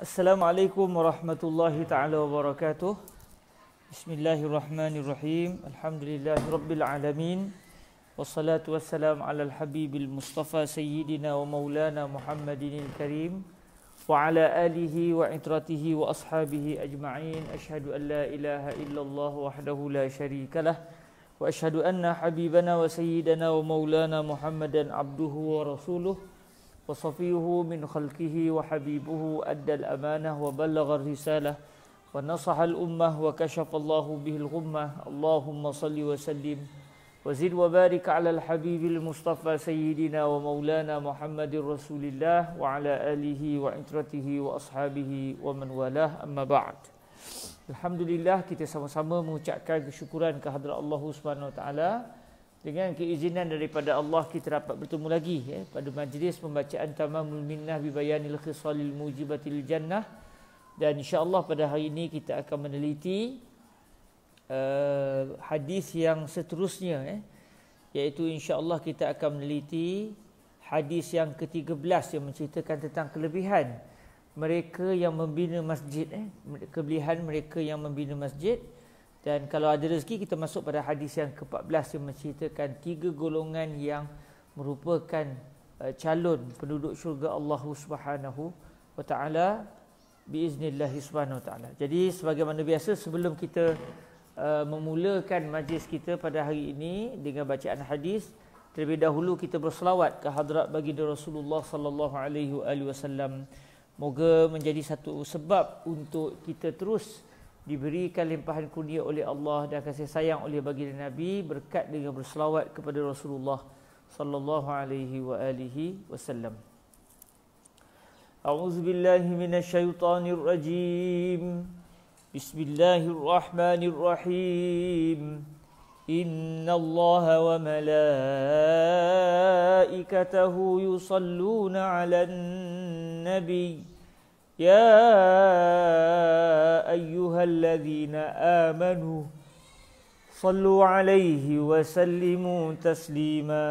Assalamualaikum warahmatullahi taala wabarakatuh. Bismillahirrahmanirrahim. Alhamdulillahirabbil alamin. Wassalatu wassalamu ala al-habibil mustafa sayyidina wa maulana Muhammadinil karim wa ala alihi wa itratihi wa ashabihi ajma'in. Ashhadu an la ilaha illallah wahdahu la syarika lah wa ashhadu anna habibana wa sayyidana wa maulana Muhammadan abduhu wa rasuluhu وصفيه من خلقه وحبيبه أدى الأمانة وبلغ الرسالة ونصح الأمة وكشف الله به الغمة اللهم صل وسلم وزد وبارك على الحبيب المصطفى سيدنا ومولانا محمد رسول الله وعلى آله وعترته وأصحابه ومن والاه أما بعد الحمد لله كتسمى سمى مجاكا شكرا كهدر الله سبحانه وتعالى dengan keizinan daripada Allah kita dapat bertemu lagi ya, pada majlis pembacaan tamamul minnah bibayanil khisalil mujibatil jannah dan insya Allah pada hari ini kita akan meneliti uh, hadis yang seterusnya ya, iaitu Allah kita akan meneliti hadis yang ke-13 yang menceritakan tentang kelebihan mereka yang membina masjid eh, kelebihan mereka yang membina masjid dan kalau ada rezeki kita masuk pada hadis yang ke-14 yang menceritakan tiga golongan yang merupakan eh, calon penduduk syurga Allah Subhanahu wa taala biiznillah subhanahu wa taala. Jadi sebagaimana biasa sebelum kita eh, memulakan majlis kita pada hari ini dengan bacaan hadis terlebih dahulu kita berselawat ke hadrat baginda Rasulullah sallallahu alaihi wasallam. Moga menjadi satu sebab untuk kita terus diberikan limpahan kurnia oleh Allah dan kasih sayang oleh baginda Nabi berkat dengan berselawat kepada Rasulullah sallallahu alaihi wa alihi wasallam. أعوذ بالله من rajim. الرجيم بسم الله الرحمن الرحيم إن الله وملائكته يصلون على النبي يا أيها الذين آمنوا صلوا عليه وسلموا تسليما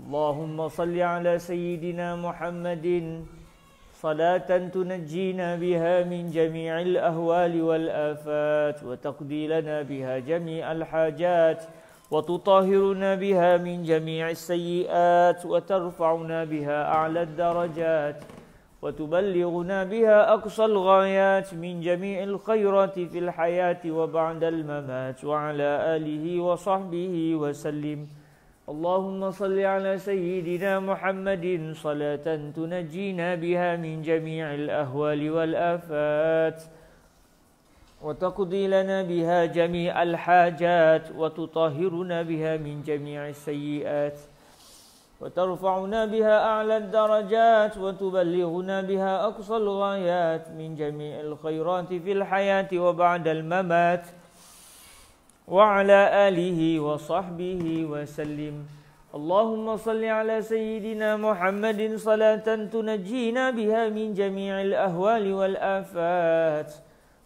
اللهم صل على سيدنا محمد صلاة تنجينا بها من جميع الأهوال والآفات وتقضي لنا بها جميع الحاجات وتطهرنا بها من جميع السيئات وترفعنا بها أعلى الدرجات وتبلغنا بها أقصى الغايات من جميع الخيرات في الحياة وبعد الممات وعلى آله وصحبه وسلم اللهم صل على سيدنا محمد صلاة تنجينا بها من جميع الأهوال والآفات وتقضي لنا بها جميع الحاجات وتطهرنا بها من جميع السيئات وترفعنا بها أعلى الدرجات وتبلغنا بها أقصى الغايات من جميع الخيرات في الحياة وبعد الممات وعلى آله وصحبه وسلم اللهم صل على سيدنا محمد صلاة تنجينا بها من جميع الأهوال والآفات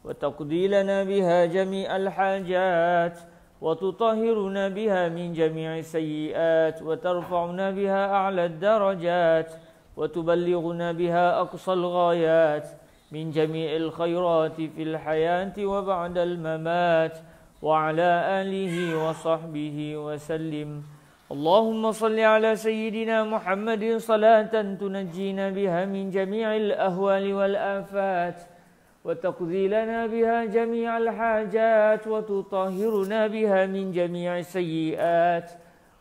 وتقضي لنا بها جميع الحاجات وتطهرنا بها من جميع السيئات وترفعنا بها أعلى الدرجات وتبلغنا بها أقصى الغايات من جميع الخيرات في الحياة وبعد الممات وعلى آله وصحبه وسلم اللهم صل على سيدنا محمد صلاة تنجينا بها من جميع الأهوال والآفات وتقضي لنا بها جميع الحاجات وتطهرنا بها من جميع السيئات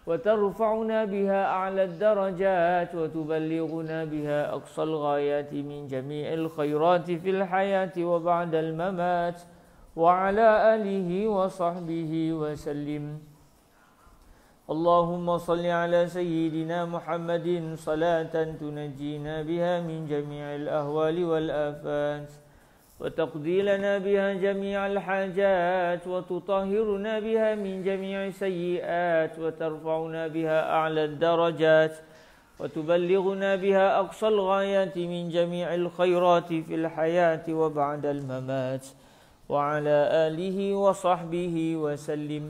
وترفعنا بها أعلى الدرجات وتبلغنا بها أقصى الغايات من جميع الخيرات في الحياة وبعد الممات وعلى آله وصحبه وسلم اللهم صل على سيدنا محمد صلاة تنجينا بها من جميع الأهوال والآفات وتقضي لنا بها جميع الحاجات وتطهرنا بها من جميع السيئات وترفعنا بها أعلى الدرجات وتبلغنا بها أقصى الغايات من جميع الخيرات في الحياة وبعد الممات وعلى آله وصحبه وسلم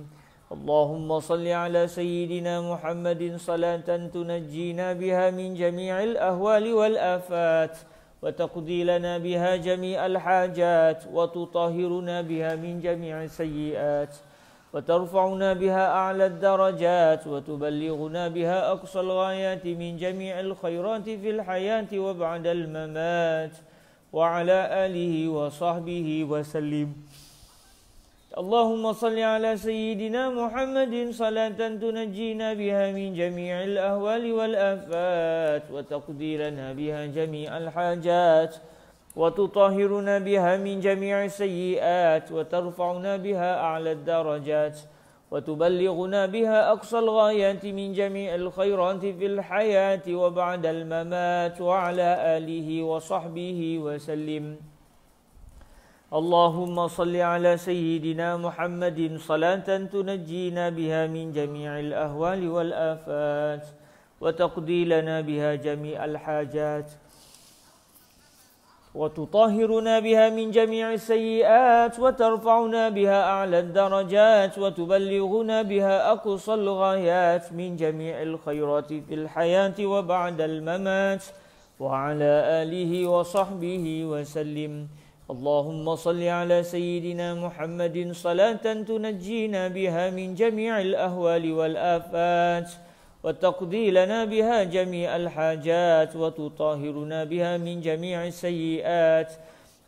اللهم صل على سيدنا محمد صلاة تنجينا بها من جميع الأهوال والآفات وتقضي لنا بها جميع الحاجات وتطهرنا بها من جميع السيئات وترفعنا بها أعلى الدرجات وتبلغنا بها أقصى الغايات من جميع الخيرات في الحياة وبعد الممات وعلى آله وصحبه وسلم اللهم صل على سيدنا محمد صلاة تنجينا بها من جميع الأهوال والآفات وتقضي لنا بها جميع الحاجات وتطهرنا بها من جميع السيئات وترفعنا بها أعلى الدرجات وتبلغنا بها أقصى الغايات من جميع الخيرات في الحياة وبعد الممات وعلى آله وصحبه وسلم اللهم صل على سيدنا محمد صلاة تنجينا بها من جميع الأهوال والآفات وتقضي لنا بها جميع الحاجات وتطهرنا بها من جميع السيئات وترفعنا بها أعلى الدرجات وتبلغنا بها أقصى الغايات من جميع الخيرات في الحياة وبعد الممات وعلى آله وصحبه وسلم اللهم صل على سيدنا محمد صلاة تنجينا بها من جميع الأهوال والآفات وتقضي لنا بها جميع الحاجات وتطهرنا بها من جميع السيئات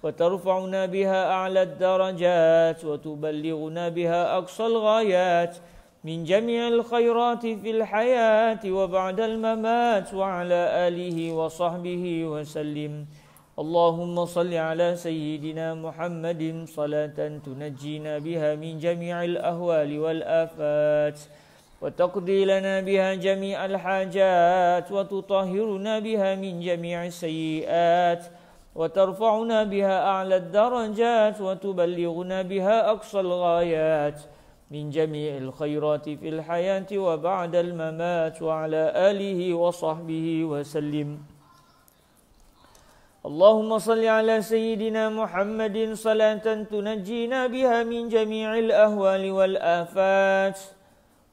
وترفعنا بها أعلى الدرجات وتبلغنا بها أقصى الغايات من جميع الخيرات في الحياة وبعد الممات وعلى آله وصحبه وسلم اللهم صل على سيدنا محمد صلاة تنجينا بها من جميع الأهوال والآفات وتقضي لنا بها جميع الحاجات وتطهرنا بها من جميع السيئات وترفعنا بها أعلى الدرجات وتبلغنا بها أقصى الغايات من جميع الخيرات في الحياة وبعد الممات وعلى آله وصحبه وسلم اللهم صل على سيدنا محمد صلاة تنجينا بها من جميع الأهوال والآفات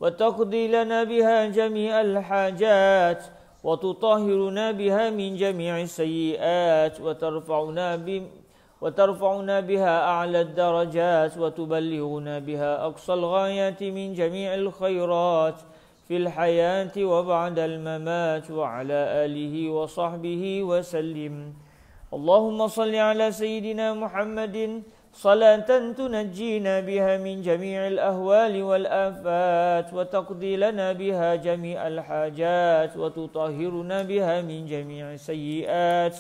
وتقضي لنا بها جميع الحاجات وتطهرنا بها من جميع السيئات وترفعنا ب وترفعنا بها أعلى الدرجات وتبلغنا بها أقصى الغايات من جميع الخيرات في الحياة وبعد الممات وعلى آله وصحبه وسلم اللهم صل على سيدنا محمد صلاة تنجينا بها من جميع الأهوال والآفات وتقضي لنا بها جميع الحاجات وتطهرنا بها من جميع السيئات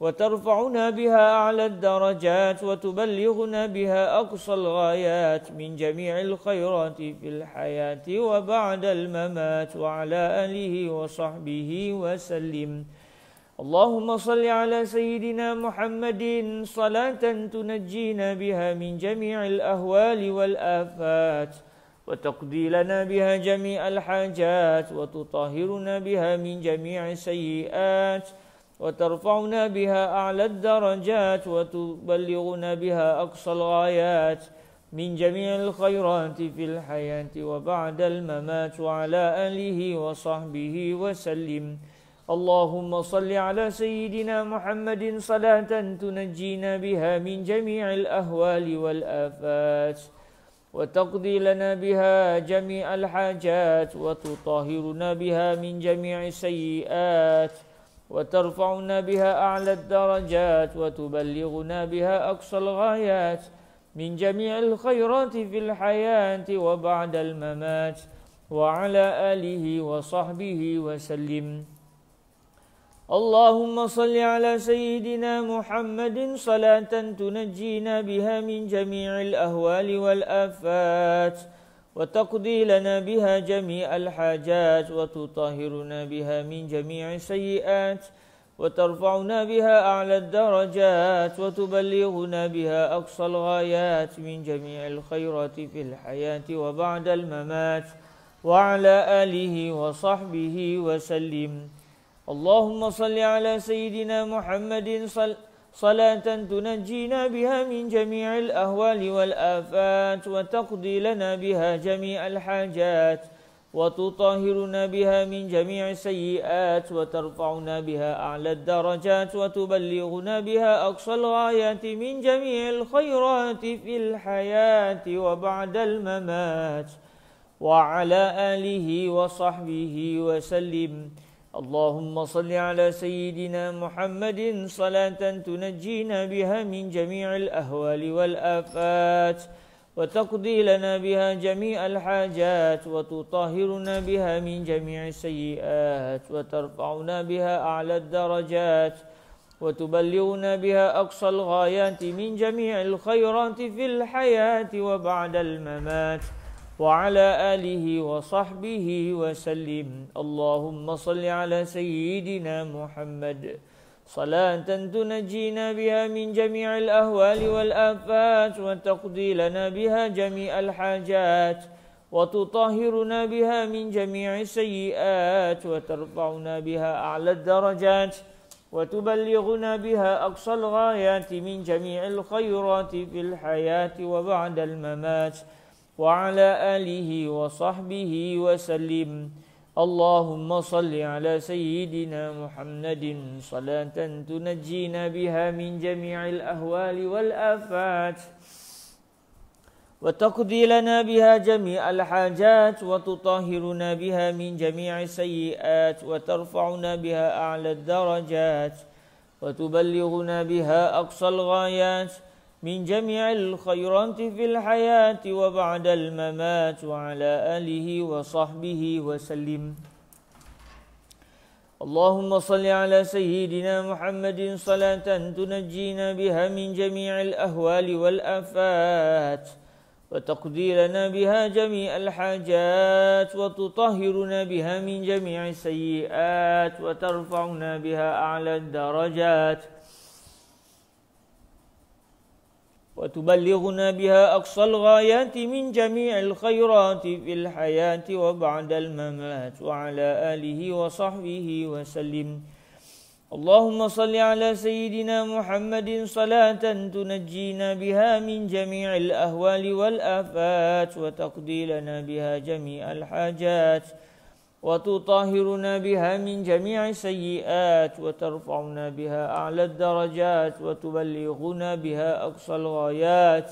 وترفعنا بها أعلى الدرجات وتبلغنا بها أقصى الغايات من جميع الخيرات في الحياة وبعد الممات وعلى آله وصحبه وسلم اللهم صل على سيدنا محمد صلاة تنجينا بها من جميع الأهوال والآفات وتقضي لنا بها جميع الحاجات وتطهرنا بها من جميع السيئات وترفعنا بها أعلى الدرجات وتبلغنا بها أقصى الغايات من جميع الخيرات في الحياة وبعد الممات وعلى آله وصحبه وسلم اللهم صل على سيدنا محمد صلاة تنجينا بها من جميع الأهوال والآفات وتقضي لنا بها جميع الحاجات وتطهرنا بها من جميع السيئات وترفعنا بها أعلى الدرجات وتبلغنا بها أقصى الغايات من جميع الخيرات في الحياة وبعد الممات وعلى آله وصحبه وسلم اللهم صل على سيدنا محمد صلاة تنجينا بها من جميع الأهوال والآفات وتقضي لنا بها جميع الحاجات وتطهرنا بها من جميع السيئات وترفعنا بها أعلى الدرجات وتبلغنا بها أقصى الغايات من جميع الخيرات في الحياة وبعد الممات وعلى آله وصحبه وسلم اللهم صل على سيدنا محمد صل صلاة تنجينا بها من جميع الأهوال والآفات وتقضي لنا بها جميع الحاجات وتطهرنا بها من جميع السيئات وترفعنا بها أعلى الدرجات وتبلغنا بها أقصى الغايات من جميع الخيرات في الحياة وبعد الممات وعلى آله وصحبه وسلم اللهم صل على سيدنا محمد صلاة تنجينا بها من جميع الأهوال والآفات وتقضي لنا بها جميع الحاجات وتطهرنا بها من جميع السيئات وترفعنا بها أعلى الدرجات وتبلغنا بها أقصى الغايات من جميع الخيرات في الحياة وبعد الممات وعلى آله وصحبه وسلم اللهم صل على سيدنا محمد صلاة تنجينا بها من جميع الأهوال والآفات وتقضي لنا بها جميع الحاجات وتطهرنا بها من جميع السيئات وترفعنا بها أعلى الدرجات وتبلغنا بها أقصى الغايات من جميع الخيرات في الحياة وبعد الممات وعلى آله وصحبه وسلم اللهم صل على سيدنا محمد صلاة تنجينا بها من جميع الأهوال والآفات وتقضي لنا بها جميع الحاجات وتطهرنا بها من جميع السيئات وترفعنا بها أعلى الدرجات وتبلغنا بها أقصى الغايات من جميع الخيرات في الحياة وبعد الممات وعلى آله وصحبه وسلم اللهم صل على سيدنا محمد صلاة تنجينا بها من جميع الأهوال والآفات وتقضي لنا بها جميع الحاجات وتطهرنا بها من جميع السيئات وترفعنا بها أعلى الدرجات وتبلغنا بها أقصى الغايات من جميع الخيرات في الحياة وبعد الممات وعلى آله وصحبه وسلم اللهم صل على سيدنا محمد صلاة تنجينا بها من جميع الأهوال والآفات وتقضي لنا بها جميع الحاجات وتطهرنا بها من جميع السيئات وترفعنا بها أعلى الدرجات وتبلغنا بها أقصى الغايات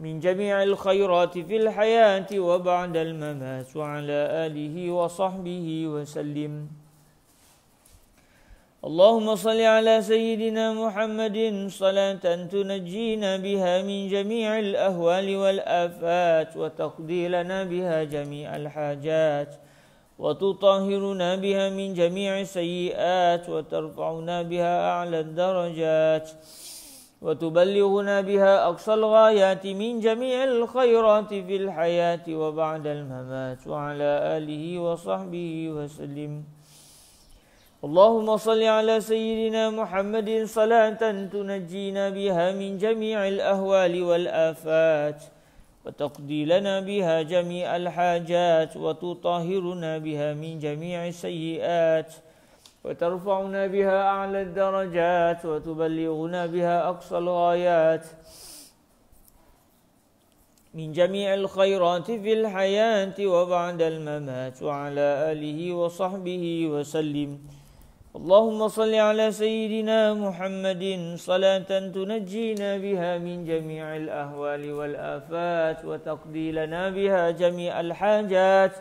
من جميع الخيرات في الحياة وبعد الممات وعلى آله وصحبه وسلم اللهم صل على سيدنا محمد صلاة تنجينا بها من جميع الأهوال والآفات وتقضي لنا بها جميع الحاجات وتطهرنا بها من جميع السيئات وترفعنا بها أعلى الدرجات وتبلغنا بها أقصى الغايات من جميع الخيرات في الحياة وبعد الممات وعلى آله وصحبه وسلم اللهم صل على سيدنا محمد صلاة تنجينا بها من جميع الأهوال والآفات وتقضي لنا بها جميع الحاجات وتطهرنا بها من جميع السيئات وترفعنا بها أعلى الدرجات وتبلغنا بها أقصى الغايات من جميع الخيرات في الحياة وبعد الممات وعلى آله وصحبه وسلم اللهم صل على سيدنا محمد صلاة تنجينا بها من جميع الأهوال والآفات وتقضي لنا بها جميع الحاجات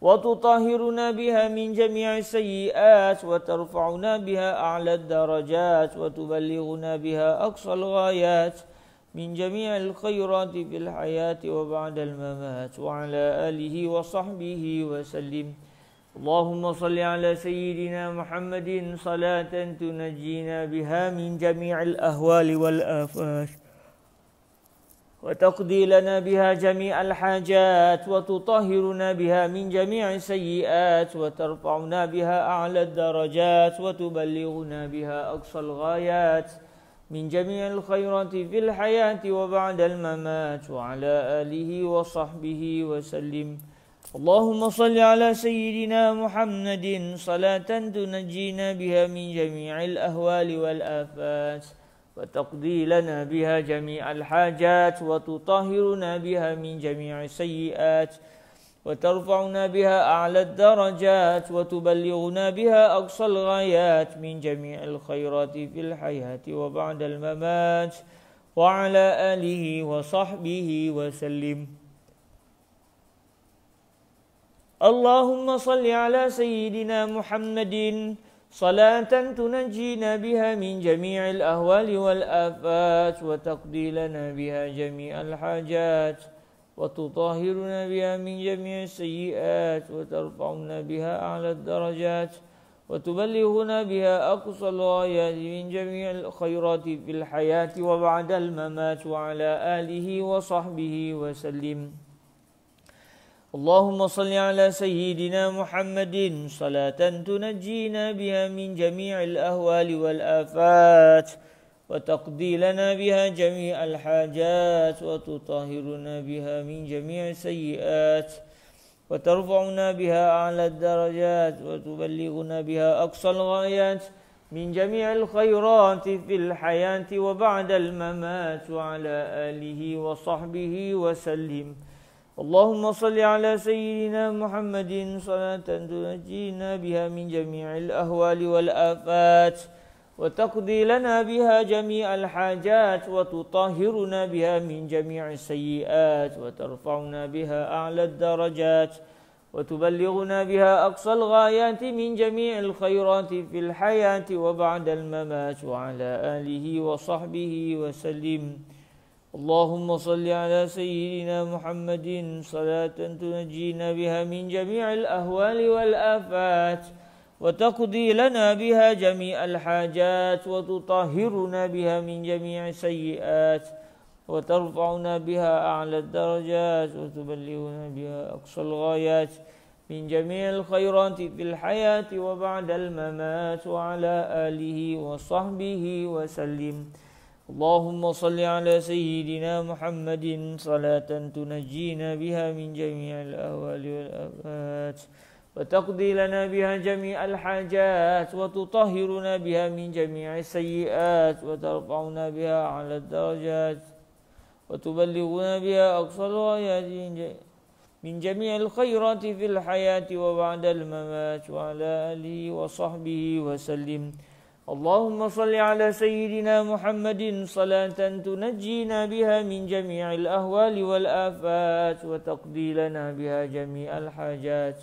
وتطهرنا بها من جميع السيئات وترفعنا بها أعلى الدرجات وتبلغنا بها أقصى الغايات من جميع الخيرات في الحياة وبعد الممات وعلى آله وصحبه وسلم اللهم صل على سيدنا محمد صلاة تنجينا بها من جميع الأهوال والآفات وتقضي لنا بها جميع الحاجات وتطهرنا بها من جميع السيئات وترفعنا بها أعلى الدرجات وتبلغنا بها أقصى الغايات من جميع الخيرات في الحياة وبعد الممات وعلى آله وصحبه وسلم اللهم صل على سيدنا محمد صلاة تنجينا بها من جميع الأهوال والآفات وتقضي لنا بها جميع الحاجات وتطهرنا بها من جميع السيئات وترفعنا بها أعلى الدرجات وتبلغنا بها أقصى الغايات من جميع الخيرات في الحياة وبعد الممات وعلى آله وصحبه وسلم اللهم صل على سيدنا محمد صلاة تنجينا بها من جميع الأهوال والآفات وتقضي لنا بها جميع الحاجات وتطهرنا بها من جميع السيئات وترفعنا بها أعلى الدرجات وتبلغنا بها أقصى الغايات من جميع الخيرات في الحياة وبعد الممات وعلى آله وصحبه وسلم اللهم صل على سيدنا محمد صلاة تنجينا بها من جميع الأهوال والآفات وتقضي لنا بها جميع الحاجات وتطهرنا بها من جميع السيئات وترفعنا بها أعلى الدرجات وتبلغنا بها أقصى الغايات من جميع الخيرات في الحياة وبعد الممات وعلى آله وصحبه وسلم اللهم صل على سيدنا محمد صلاة تنجينا بها من جميع الأهوال والآفات وتقضي لنا بها جميع الحاجات وتطهرنا بها من جميع السيئات وترفعنا بها أعلى الدرجات وتبلغنا بها أقصى الغايات من جميع الخيرات في الحياة وبعد الممات وعلى آله وصحبه وسلم اللهم صل على سيدنا محمد صلاة تنجينا بها من جميع الأهوال والآفات وتقضي لنا بها جميع الحاجات وتطهرنا بها من جميع السيئات وترفعنا بها أعلى الدرجات وتبلغنا بها أقصى الغايات من جميع الخيرات في الحياة وبعد الممات وعلى آله وصحبه وسلم اللهم صل على سيدنا محمد صلاة تنجينا بها من جميع الأهوال والآفات وتقضي لنا بها جميع الحاجات وتطهرنا بها من جميع السيئات وترفعنا بها على الدرجات وتبلغنا بها أقصى الغايات من جميع الخيرات في الحياة وبعد الممات وعلى آله وصحبه وسلم اللهم صل على سيدنا محمد صلاة تنجينا بها من جميع الأهوال والآفات وتقضي لنا بها جميع الحاجات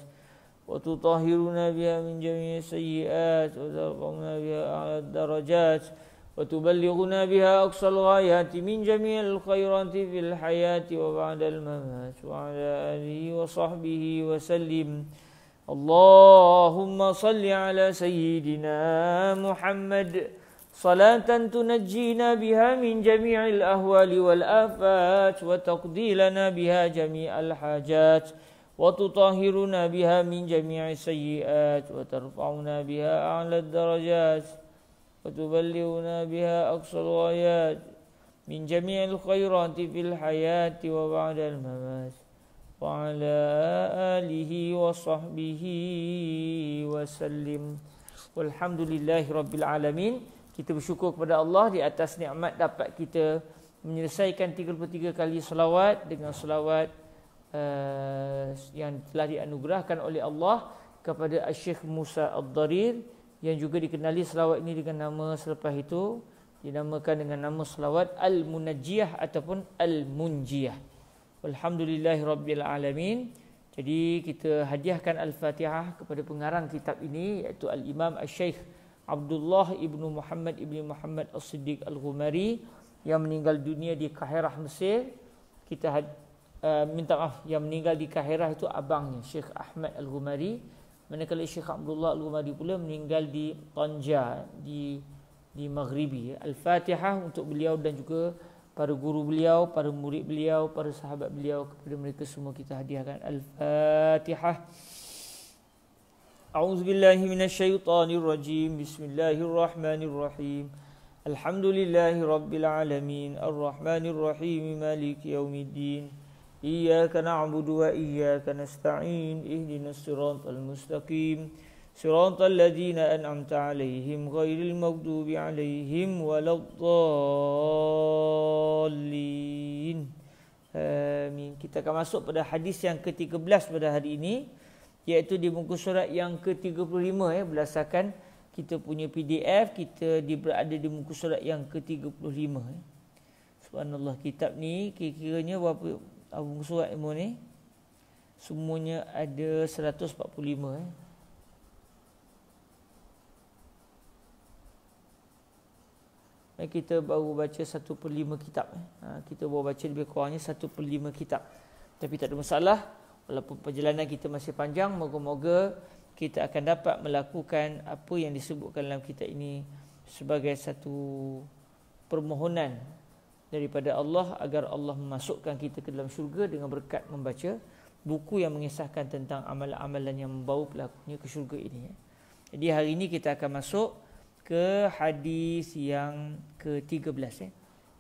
وتطهرنا بها من جميع السيئات وترفعنا بها أعلى الدرجات وتبلغنا بها أقصى الغايات من جميع الخيرات في الحياة وبعد الممات وعلى آله وصحبه وسلم اللهم صل على سيدنا محمد صلاة تنجينا بها من جميع الأهوال والآفات وتقضي لنا بها جميع الحاجات وتطهرنا بها من جميع السيئات وترفعنا بها أعلى الدرجات وتبلغنا بها أقصى الغايات من جميع الخيرات في الحياة وبعد الممات وعلى آله وصحبه وسلم والحمد لله رب العالمين kita bersyukur kepada Allah di atas nikmat dapat kita menyelesaikan 33 kali selawat dengan selawat uh, yang telah dianugerahkan oleh Allah kepada Syekh Musa Ad-Darir yang juga dikenali selawat ini dengan nama selepas itu dinamakan dengan nama selawat al Munajiyah ataupun Al-Munjiah. Alhamdulillahirrabbilalamin Jadi kita hadiahkan Al-Fatihah kepada pengarang kitab ini Iaitu Al-Imam Al-Syeikh Abdullah Ibn Muhammad Ibn Muhammad Al-Siddiq Al-Ghumari Yang meninggal dunia di Kaherah Mesir Kita uh, minta maaf Yang meninggal di Kaherah itu abangnya Syekh Ahmad Al-Ghumari Manakala Syekh Abdullah Al-Ghumari pula meninggal di Tanja Di di Maghribi Al-Fatihah untuk beliau dan juga para guru beliau, para murid beliau, para sahabat beliau kepada mereka semua kita hadiahkan al-Fatihah. أعوذ بالله من الشيطان الرجيم بسم الله الرحمن الرحيم الحمد لله رب العالمين الرحمن الرحيم مالك يوم الدين إياك نعبد وإياك نستعين اهدنا الصراط المستقيم صراط الذين أنعمت عليهم غير المغضوب عليهم ولا الضالين آمين kita akan masuk pada hadis yang ke-13 pada hari ini iaitu di muka surat yang ke-35 ya eh, berdasarkan kita punya PDF kita di berada di muka surat yang ke-35 eh. Ya. subhanallah kitab ni kira-kiranya berapa abu ah, surat ni semuanya ada 145 eh eh, kita baru baca satu per lima kitab. Eh. Ha, kita baru baca lebih kurangnya satu per lima kitab. Tapi tak ada masalah. Walaupun perjalanan kita masih panjang, moga-moga kita akan dapat melakukan apa yang disebutkan dalam kitab ini sebagai satu permohonan daripada Allah agar Allah memasukkan kita ke dalam syurga dengan berkat membaca buku yang mengisahkan tentang amal-amalan yang membawa pelakunya ke syurga ini. Eh. Jadi hari ini kita akan masuk ke hadis yang ke-13 eh.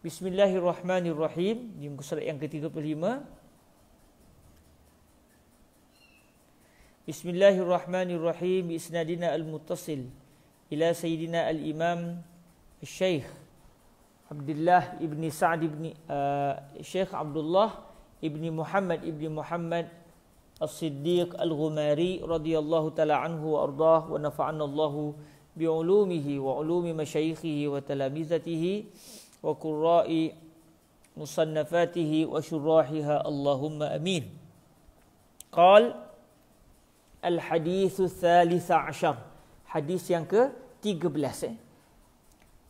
Bismillahirrahmanirrahim. Ini muka surat yang ke-35. Bismillahirrahmanirrahim. Isnadina al-muttasil ila sayyidina al-imam Syekh Abdullah ibni Sa'ad ibni uh, Syekh Abdullah ibni Muhammad ibni Muhammad As-Siddiq Al-Ghumari radhiyallahu taala anhu wa ardah wa nafa'anallahu بعلومه وعلوم مشايخه وتلامذته وقراء مصنفاته وشراحها اللهم امين قال الحديث الثالث عشر hadis yang ke-13 eh?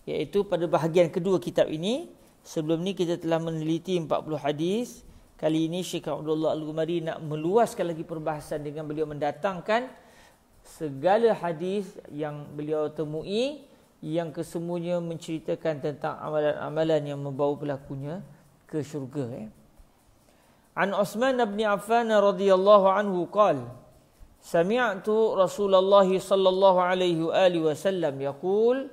iaitu pada bahagian kedua kitab ini sebelum ni kita telah meneliti 40 hadis kali ini Syekh Abdullah Al-Ghumari nak meluaskan lagi perbahasan dengan beliau mendatangkan segala hadis yang beliau temui yang kesemuanya menceritakan tentang amalan-amalan yang membawa pelakunya ke syurga eh. An Uthman bin Affan radhiyallahu anhu qal Sami'tu Rasulullah sallallahu alaihi wa alihi wasallam yaqul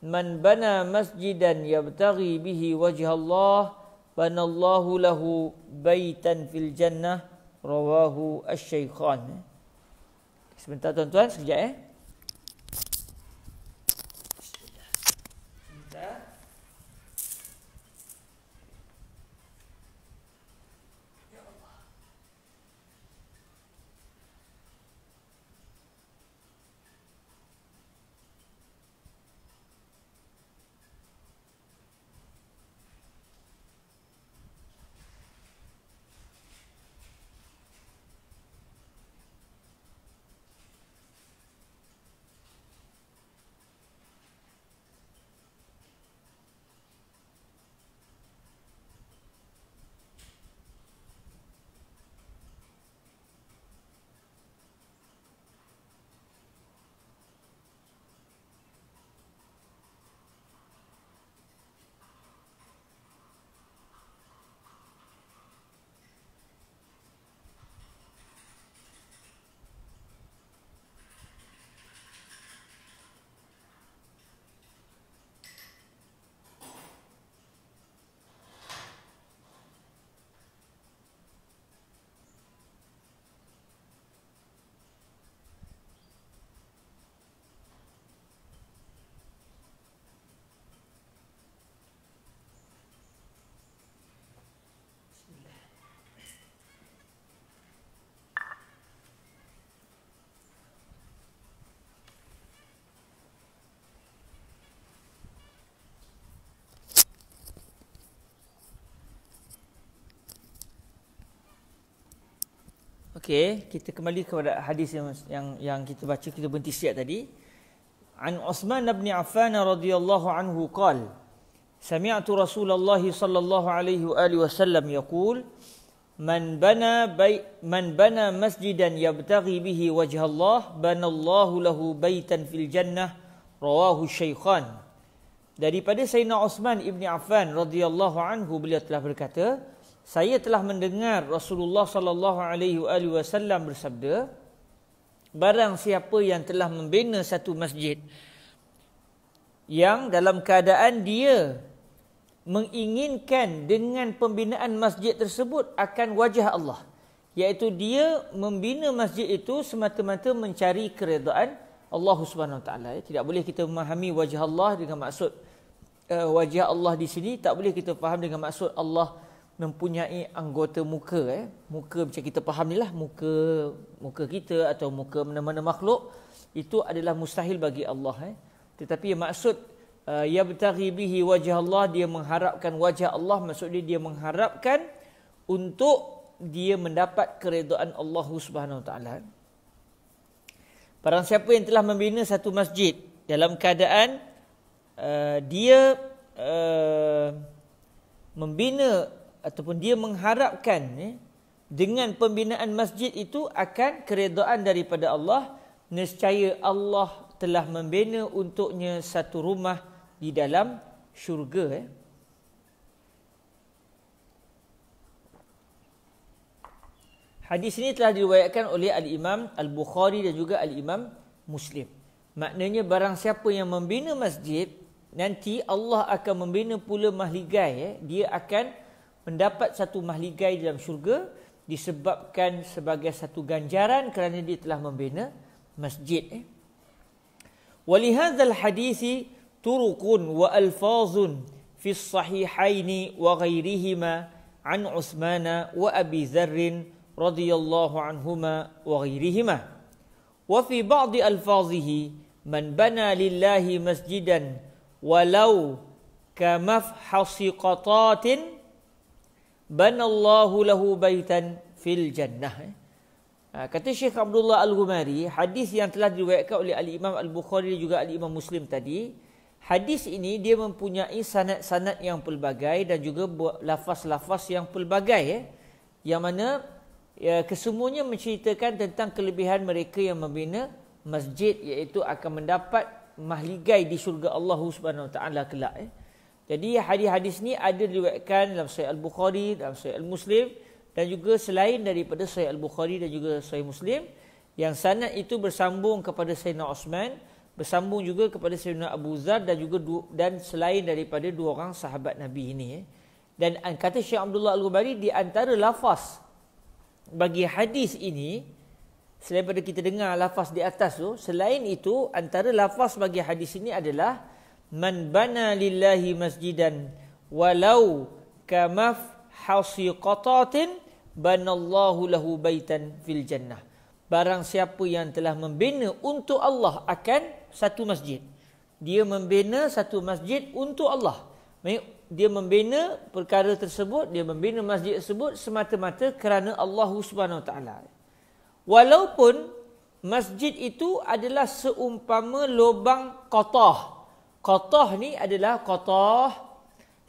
Man bana masjidan yabtaghi bihi wajh Allah banallahu lahu baitan fil jannah rawahu asy-syaikhan sebentar tuan-tuan sekejap eh Okey, kita kembali kepada hadis yang yang, yang kita baca kita berhenti siap tadi. An Uthman bin Affan radhiyallahu anhu qal Sami'tu Rasulullah sallallahu alaihi wa alihi wasallam yaqul Man bana bay, man bana masjidan yabtaghi bihi wajh Allah banallahu lahu baitan fil jannah rawahu Syaikhan Daripada Sayyidina Uthman bin Affan radhiyallahu anhu beliau telah berkata saya telah mendengar Rasulullah sallallahu alaihi wasallam bersabda barang siapa yang telah membina satu masjid yang dalam keadaan dia menginginkan dengan pembinaan masjid tersebut akan wajah Allah iaitu dia membina masjid itu semata-mata mencari keredaan Allah Subhanahu taala ya, tidak boleh kita memahami wajah Allah dengan maksud eh, wajah Allah di sini tak boleh kita faham dengan maksud Allah mempunyai anggota muka eh muka macam kita faham nilah muka muka kita atau muka mana-mana makhluk itu adalah mustahil bagi Allah eh tetapi maksud uh, ya bitaghi bihi wajah Allah dia mengharapkan wajah Allah maksud dia dia mengharapkan untuk dia mendapat keredaan Allah Subhanahu taala barang siapa yang telah membina satu masjid dalam keadaan uh, dia uh, membina ataupun dia mengharapkan eh, dengan pembinaan masjid itu akan keredaan daripada Allah nescaya Allah telah membina untuknya satu rumah di dalam syurga eh. Hadis ini telah diriwayatkan oleh al-Imam Al-Bukhari dan juga al-Imam Muslim. Maknanya barang siapa yang membina masjid nanti Allah akan membina pula mahligai eh. dia akan mendapat satu mahligai dalam syurga disebabkan sebagai satu ganjaran kerana dia telah membina masjid eh walihadzal hadisi turuqun wa alfazun fi sahihain wa ghairihima an Utsman wa Abi Dzar radhiyallahu anhuma wa ghairihima wa fi ba'd alfazihi man bana lillahi masjidan walau kamafhasiqatatin Allah lahu baitan fil jannah eh. ha, kata Syekh Abdullah Al-Humari hadis yang telah diriwayatkan oleh Al Imam Al-Bukhari juga Al Imam Muslim tadi hadis ini dia mempunyai sanad-sanad yang pelbagai dan juga lafaz-lafaz yang pelbagai eh. yang mana ya, kesemuanya menceritakan tentang kelebihan mereka yang membina masjid iaitu akan mendapat mahligai di syurga Allah Subhanahu Wa Taala kelak eh. Jadi hadis-hadis ni ada diriwayatkan dalam Sahih Al-Bukhari, dalam Sahih Al-Muslim dan juga selain daripada Sahih Al-Bukhari dan juga Sahih Muslim yang sanad itu bersambung kepada Sayyidina Osman, bersambung juga kepada Sayyidina Abu Zar dan juga dan selain daripada dua orang sahabat Nabi ini. Eh. Dan kata Syekh Abdullah Al-Ghubari di antara lafaz bagi hadis ini selain daripada kita dengar lafaz di atas tu, selain itu antara lafaz bagi hadis ini adalah man bana lillahi masjidan walau kamaf hasi qatatin banallahu lahu baitan fil jannah barang siapa yang telah membina untuk Allah akan satu masjid dia membina satu masjid untuk Allah dia membina perkara tersebut dia membina masjid tersebut semata-mata kerana Allah Subhanahu taala walaupun masjid itu adalah seumpama lubang qatah Kotoh ni adalah kotoh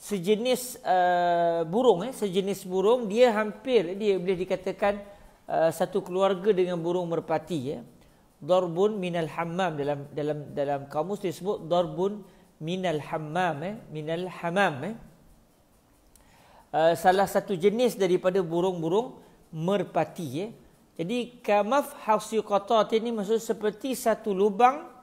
sejenis uh, burung eh sejenis burung dia hampir dia boleh dikatakan uh, satu keluarga dengan burung merpati ya. Eh. Darbun minal hammam dalam dalam dalam kamus disebut darbun minal hammam eh minal hammam eh. Uh, salah satu jenis daripada burung-burung merpati ya. Eh. Jadi kamaf hasiqata ini maksud seperti satu lubang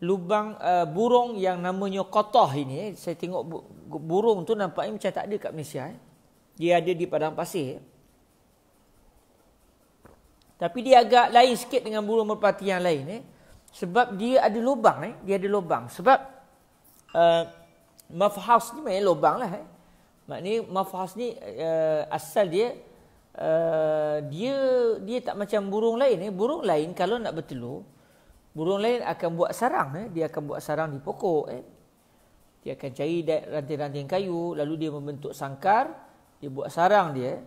lubang uh, burung yang namanya kotoh ini eh, saya tengok bu, burung tu nampaknya macam tak ada kat Malaysia eh. dia ada di padang pasir eh. tapi dia agak lain sikit dengan burung merpati yang lain eh. sebab dia ada lubang eh. dia ada lubang sebab uh, mafhas ni memang lubang lah eh. maknanya mafhas ni uh, asal dia uh, dia dia tak macam burung lain eh. burung lain kalau nak bertelur burung lain akan buat sarang eh dia akan buat sarang di pokok eh dia akan cari ranting-ranting kayu lalu dia membentuk sangkar dia buat sarang dia eh.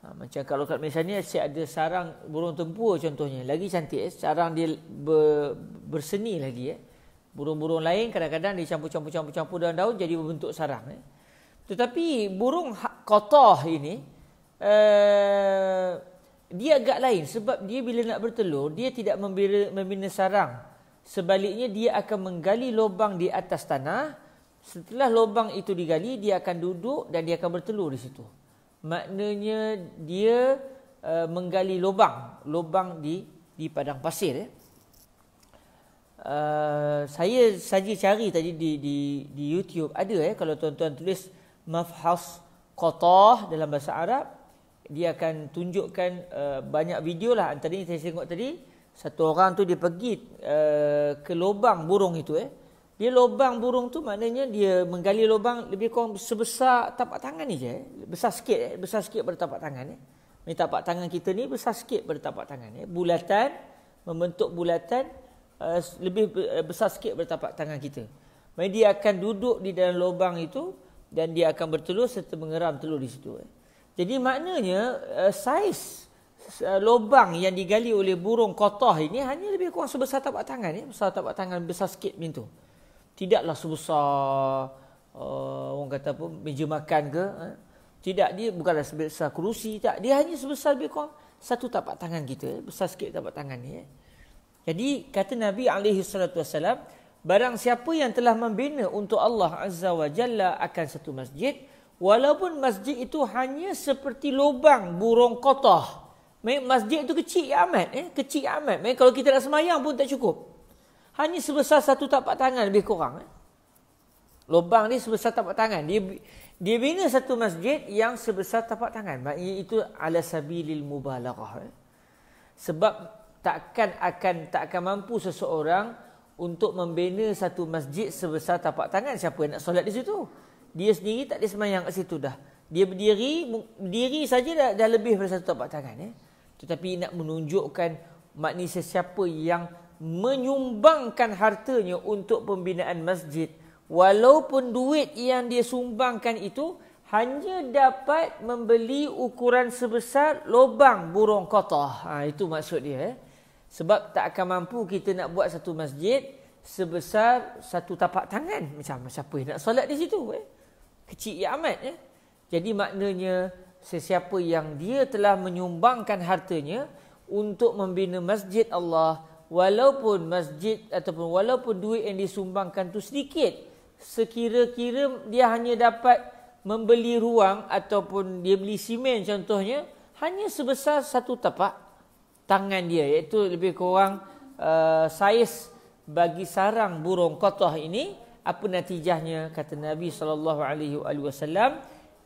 ha, macam kalau kat misalnya saya ada sarang burung tempua contohnya lagi cantik eh sarang dia ber, berseni lagi eh burung-burung lain kadang-kadang dia campur-campur-campur-campur daun daun jadi membentuk sarang eh tetapi burung ha-, kotoh ini eh, dia agak lain sebab dia bila nak bertelur dia tidak membina, membina sarang. Sebaliknya dia akan menggali lubang di atas tanah. Setelah lubang itu digali dia akan duduk dan dia akan bertelur di situ. Maknanya dia uh, menggali lubang, lubang di di padang pasir ya. Eh. Uh, saya saja cari tadi di di di YouTube ada eh kalau tuan-tuan tulis mafhas qatah dalam bahasa Arab dia akan tunjukkan uh, banyak video lah antara ini saya tengok tadi satu orang tu dia pergi uh, ke lubang burung itu eh dia lubang burung tu maknanya dia menggali lubang lebih kurang sebesar tapak tangan ni je eh? besar sikit eh? besar sikit pada tapak tangan ni eh? ni tapak tangan kita ni besar sikit pada tapak tangan ni eh? bulatan membentuk bulatan uh, lebih besar sikit pada tapak tangan kita maknanya dia akan duduk di dalam lubang itu dan dia akan bertelur serta mengeram telur di situ eh? Jadi maknanya uh, saiz uh, lubang yang digali oleh burung kotah ini hanya lebih kurang sebesar tapak tangan ya, besar tapak tangan besar sikit macam tu. Tidaklah sebesar uh, orang kata apa meja makan ke, eh? tidak dia bukanlah sebesar kerusi tak, dia hanya sebesar lebih kurang satu tapak tangan kita, eh? besar sikit tapak tangan ni. Eh? Jadi kata Nabi alaihi salatu wasalam, barang siapa yang telah membina untuk Allah azza wa jalla akan satu masjid, Walaupun masjid itu hanya seperti lubang burung kotah. Masjid itu kecil amat. Ya, eh? Kecil amat. Ya, eh? Kalau kita nak semayang pun tak cukup. Hanya sebesar satu tapak tangan lebih kurang. Eh? Lubang ni sebesar tapak tangan. Dia dia bina satu masjid yang sebesar tapak tangan. Maknanya itu ala sabilil mubalarah. Eh? Sebab takkan akan takkan mampu seseorang untuk membina satu masjid sebesar tapak tangan. Siapa yang nak solat di situ? dia sendiri tak ada semayang kat situ dah. Dia berdiri, berdiri saja dah, dah lebih daripada satu tapak tangan. Eh? Tetapi nak menunjukkan makni sesiapa yang menyumbangkan hartanya untuk pembinaan masjid. Walaupun duit yang dia sumbangkan itu hanya dapat membeli ukuran sebesar lubang burung kotah. Ha, itu maksud dia. Eh? Sebab tak akan mampu kita nak buat satu masjid sebesar satu tapak tangan. Macam siapa yang nak solat di situ. Eh? kecil kiamat ya. Jadi maknanya sesiapa yang dia telah menyumbangkan hartanya untuk membina masjid Allah walaupun masjid ataupun walaupun duit yang disumbangkan tu sedikit sekira-kira dia hanya dapat membeli ruang ataupun dia beli simen contohnya hanya sebesar satu tapak tangan dia iaitu lebih kurang uh, saiz bagi sarang burung kotah ini apa natijahnya kata Nabi saw alaihi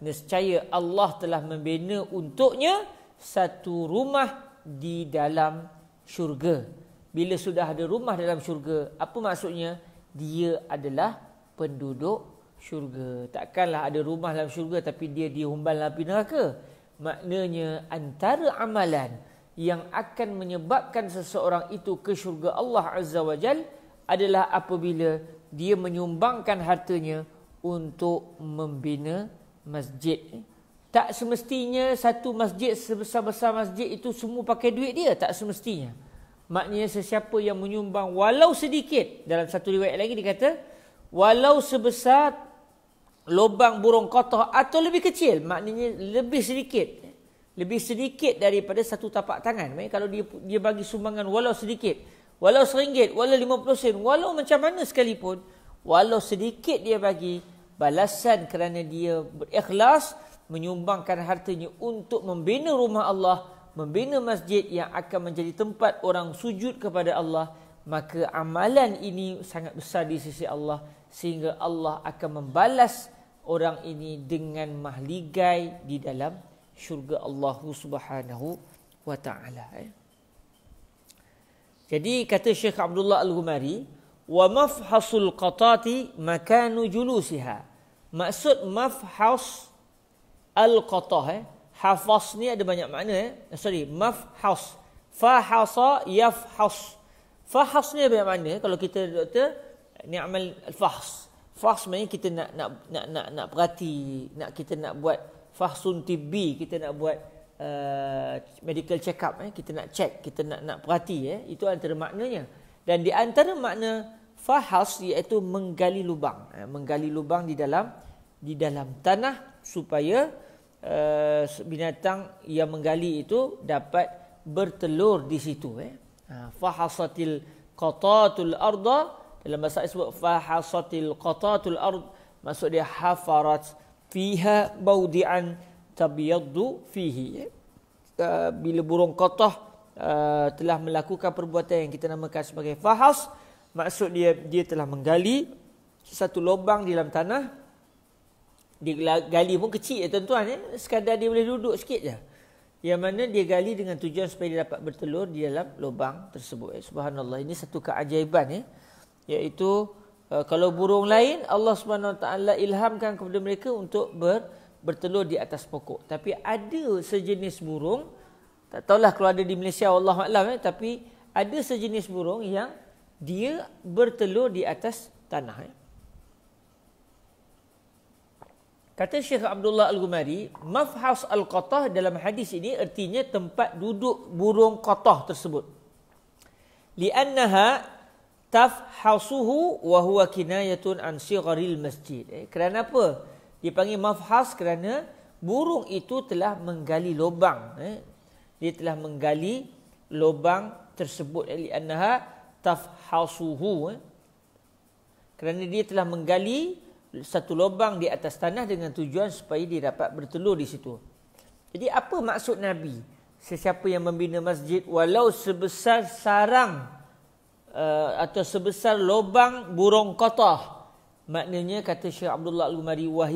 nescaya Allah telah membina untuknya satu rumah di dalam syurga bila sudah ada rumah dalam syurga apa maksudnya dia adalah penduduk syurga takkanlah ada rumah dalam syurga tapi dia dihumban api neraka maknanya antara amalan yang akan menyebabkan seseorang itu ke syurga Allah azza wajal adalah apabila dia menyumbangkan hartanya untuk membina masjid. Tak semestinya satu masjid sebesar-besar masjid itu semua pakai duit dia. Tak semestinya. Maknanya sesiapa yang menyumbang walau sedikit. Dalam satu riwayat lagi dia kata. Walau sebesar lubang burung kotor atau lebih kecil. Maknanya lebih sedikit. Lebih sedikit daripada satu tapak tangan. Maksudnya, kalau dia, dia bagi sumbangan walau Sedikit walau seringgit, walau lima puluh sen, walau macam mana sekalipun, walau sedikit dia bagi, balasan kerana dia berikhlas, menyumbangkan hartanya untuk membina rumah Allah, membina masjid yang akan menjadi tempat orang sujud kepada Allah, maka amalan ini sangat besar di sisi Allah, sehingga Allah akan membalas orang ini dengan mahligai di dalam syurga Allah Subhanahu wa taala eh? Jadi kata Syekh Abdullah Al-Ghumari, wa mafhasul qatati makanu julusiha. Maksud mafhas al-qatah eh? Hafaz ni ada banyak makna eh? eh sorry, mafhas. Fahasa yafhas. Fahas ni ada banyak makna kalau kita doktor ni amal al-fahs. Fahs maknanya kita nak, nak nak nak nak perhati, nak kita nak buat fahsun tibbi, kita nak buat Uh, medical check up eh kita nak check kita nak nak perhati eh itu antara maknanya dan di antara makna fahas iaitu menggali lubang eh, menggali lubang di dalam di dalam tanah supaya uh, binatang yang menggali itu dapat bertelur di situ eh ha, fahasatil qatatul arda dalam bahasa sebut fahasatil qatatul ard maksud dia hafarat fiha baudian tabyaddu fihi eh? Uh, bila burung kotoh uh, telah melakukan perbuatan yang kita namakan sebagai fahas maksud dia dia telah menggali satu lubang di dalam tanah dia gali pun kecil ya tuan-tuan ya sekadar dia boleh duduk sikit je yang mana dia gali dengan tujuan supaya dia dapat bertelur di dalam lubang tersebut eh? subhanallah ini satu keajaiban ya eh? iaitu uh, kalau burung lain Allah Subhanahu taala ilhamkan kepada mereka untuk ber, bertelur di atas pokok. Tapi ada sejenis burung, tak tahulah kalau ada di Malaysia, Allah maklum, eh, tapi ada sejenis burung yang dia bertelur di atas tanah. Eh. Kata Syekh Abdullah Al-Gumari, Mafhas Al-Qatah dalam hadis ini artinya tempat duduk burung qatah tersebut. Liannaha tafhasuhu wa huwa kinayatun an sigaril masjid. Eh, kerana apa? dipanggil mafhas kerana burung itu telah menggali lubang eh dia telah menggali lubang tersebut li anha tafhasuhu eh. kerana dia telah menggali satu lubang di atas tanah dengan tujuan supaya dia dapat bertelur di situ jadi apa maksud nabi sesiapa yang membina masjid walau sebesar sarang uh, atau sebesar lubang burung qatah maknanya kata Syekh Abdullah Al-Gumari wa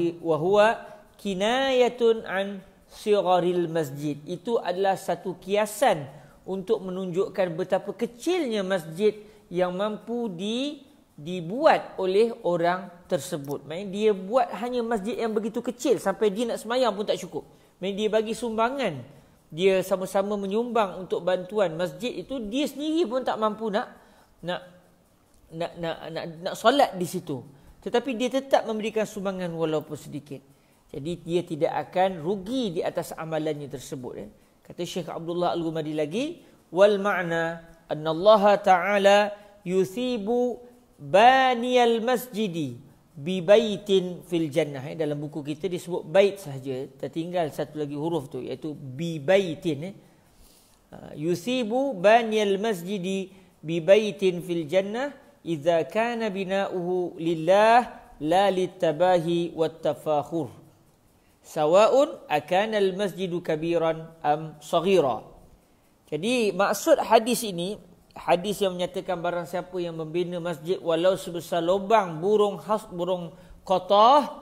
kinayatun an sigharil masjid itu adalah satu kiasan untuk menunjukkan betapa kecilnya masjid yang mampu di dibuat oleh orang tersebut. Maksudnya dia buat hanya masjid yang begitu kecil sampai dia nak semayang pun tak cukup. Maksudnya dia bagi sumbangan. Dia sama-sama menyumbang untuk bantuan masjid itu dia sendiri pun tak mampu nak nak nak nak nak, nak solat di situ. Tetapi dia tetap memberikan sumbangan walaupun sedikit. Jadi dia tidak akan rugi di atas amalannya tersebut. Eh. Kata Syekh Abdullah Al-Gumadi lagi. Wal ma'na anna Allah Ta'ala yuthibu bani al masjidi bi baitin fil jannah. Eh. Dalam buku kita disebut bait sahaja. Tertinggal satu lagi huruf tu iaitu bi baitin. Eh. Uh, bani al masjidi bi baitin fil jannah idza kana bina'uhu lillah la litabahi wattafakhur sawa'un akana almasjidu kabiran am saghira jadi maksud hadis ini hadis yang menyatakan barang siapa yang membina masjid walau sebesar lubang burung khas burung qatah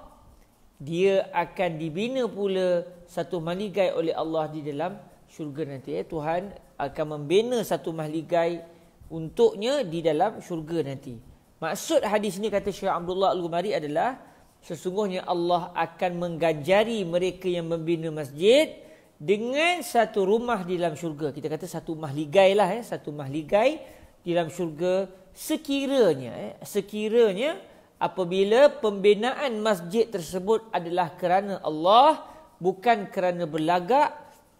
dia akan dibina pula satu mahligai oleh Allah di dalam syurga nanti ya. Tuhan akan membina satu mahligai untuknya di dalam syurga nanti. Maksud hadis ini kata Syekh Abdullah Al-Gumari adalah sesungguhnya Allah akan mengganjari mereka yang membina masjid dengan satu rumah di dalam syurga. Kita kata satu mahligai lah eh, satu mahligai di dalam syurga sekiranya eh, sekiranya apabila pembinaan masjid tersebut adalah kerana Allah bukan kerana berlagak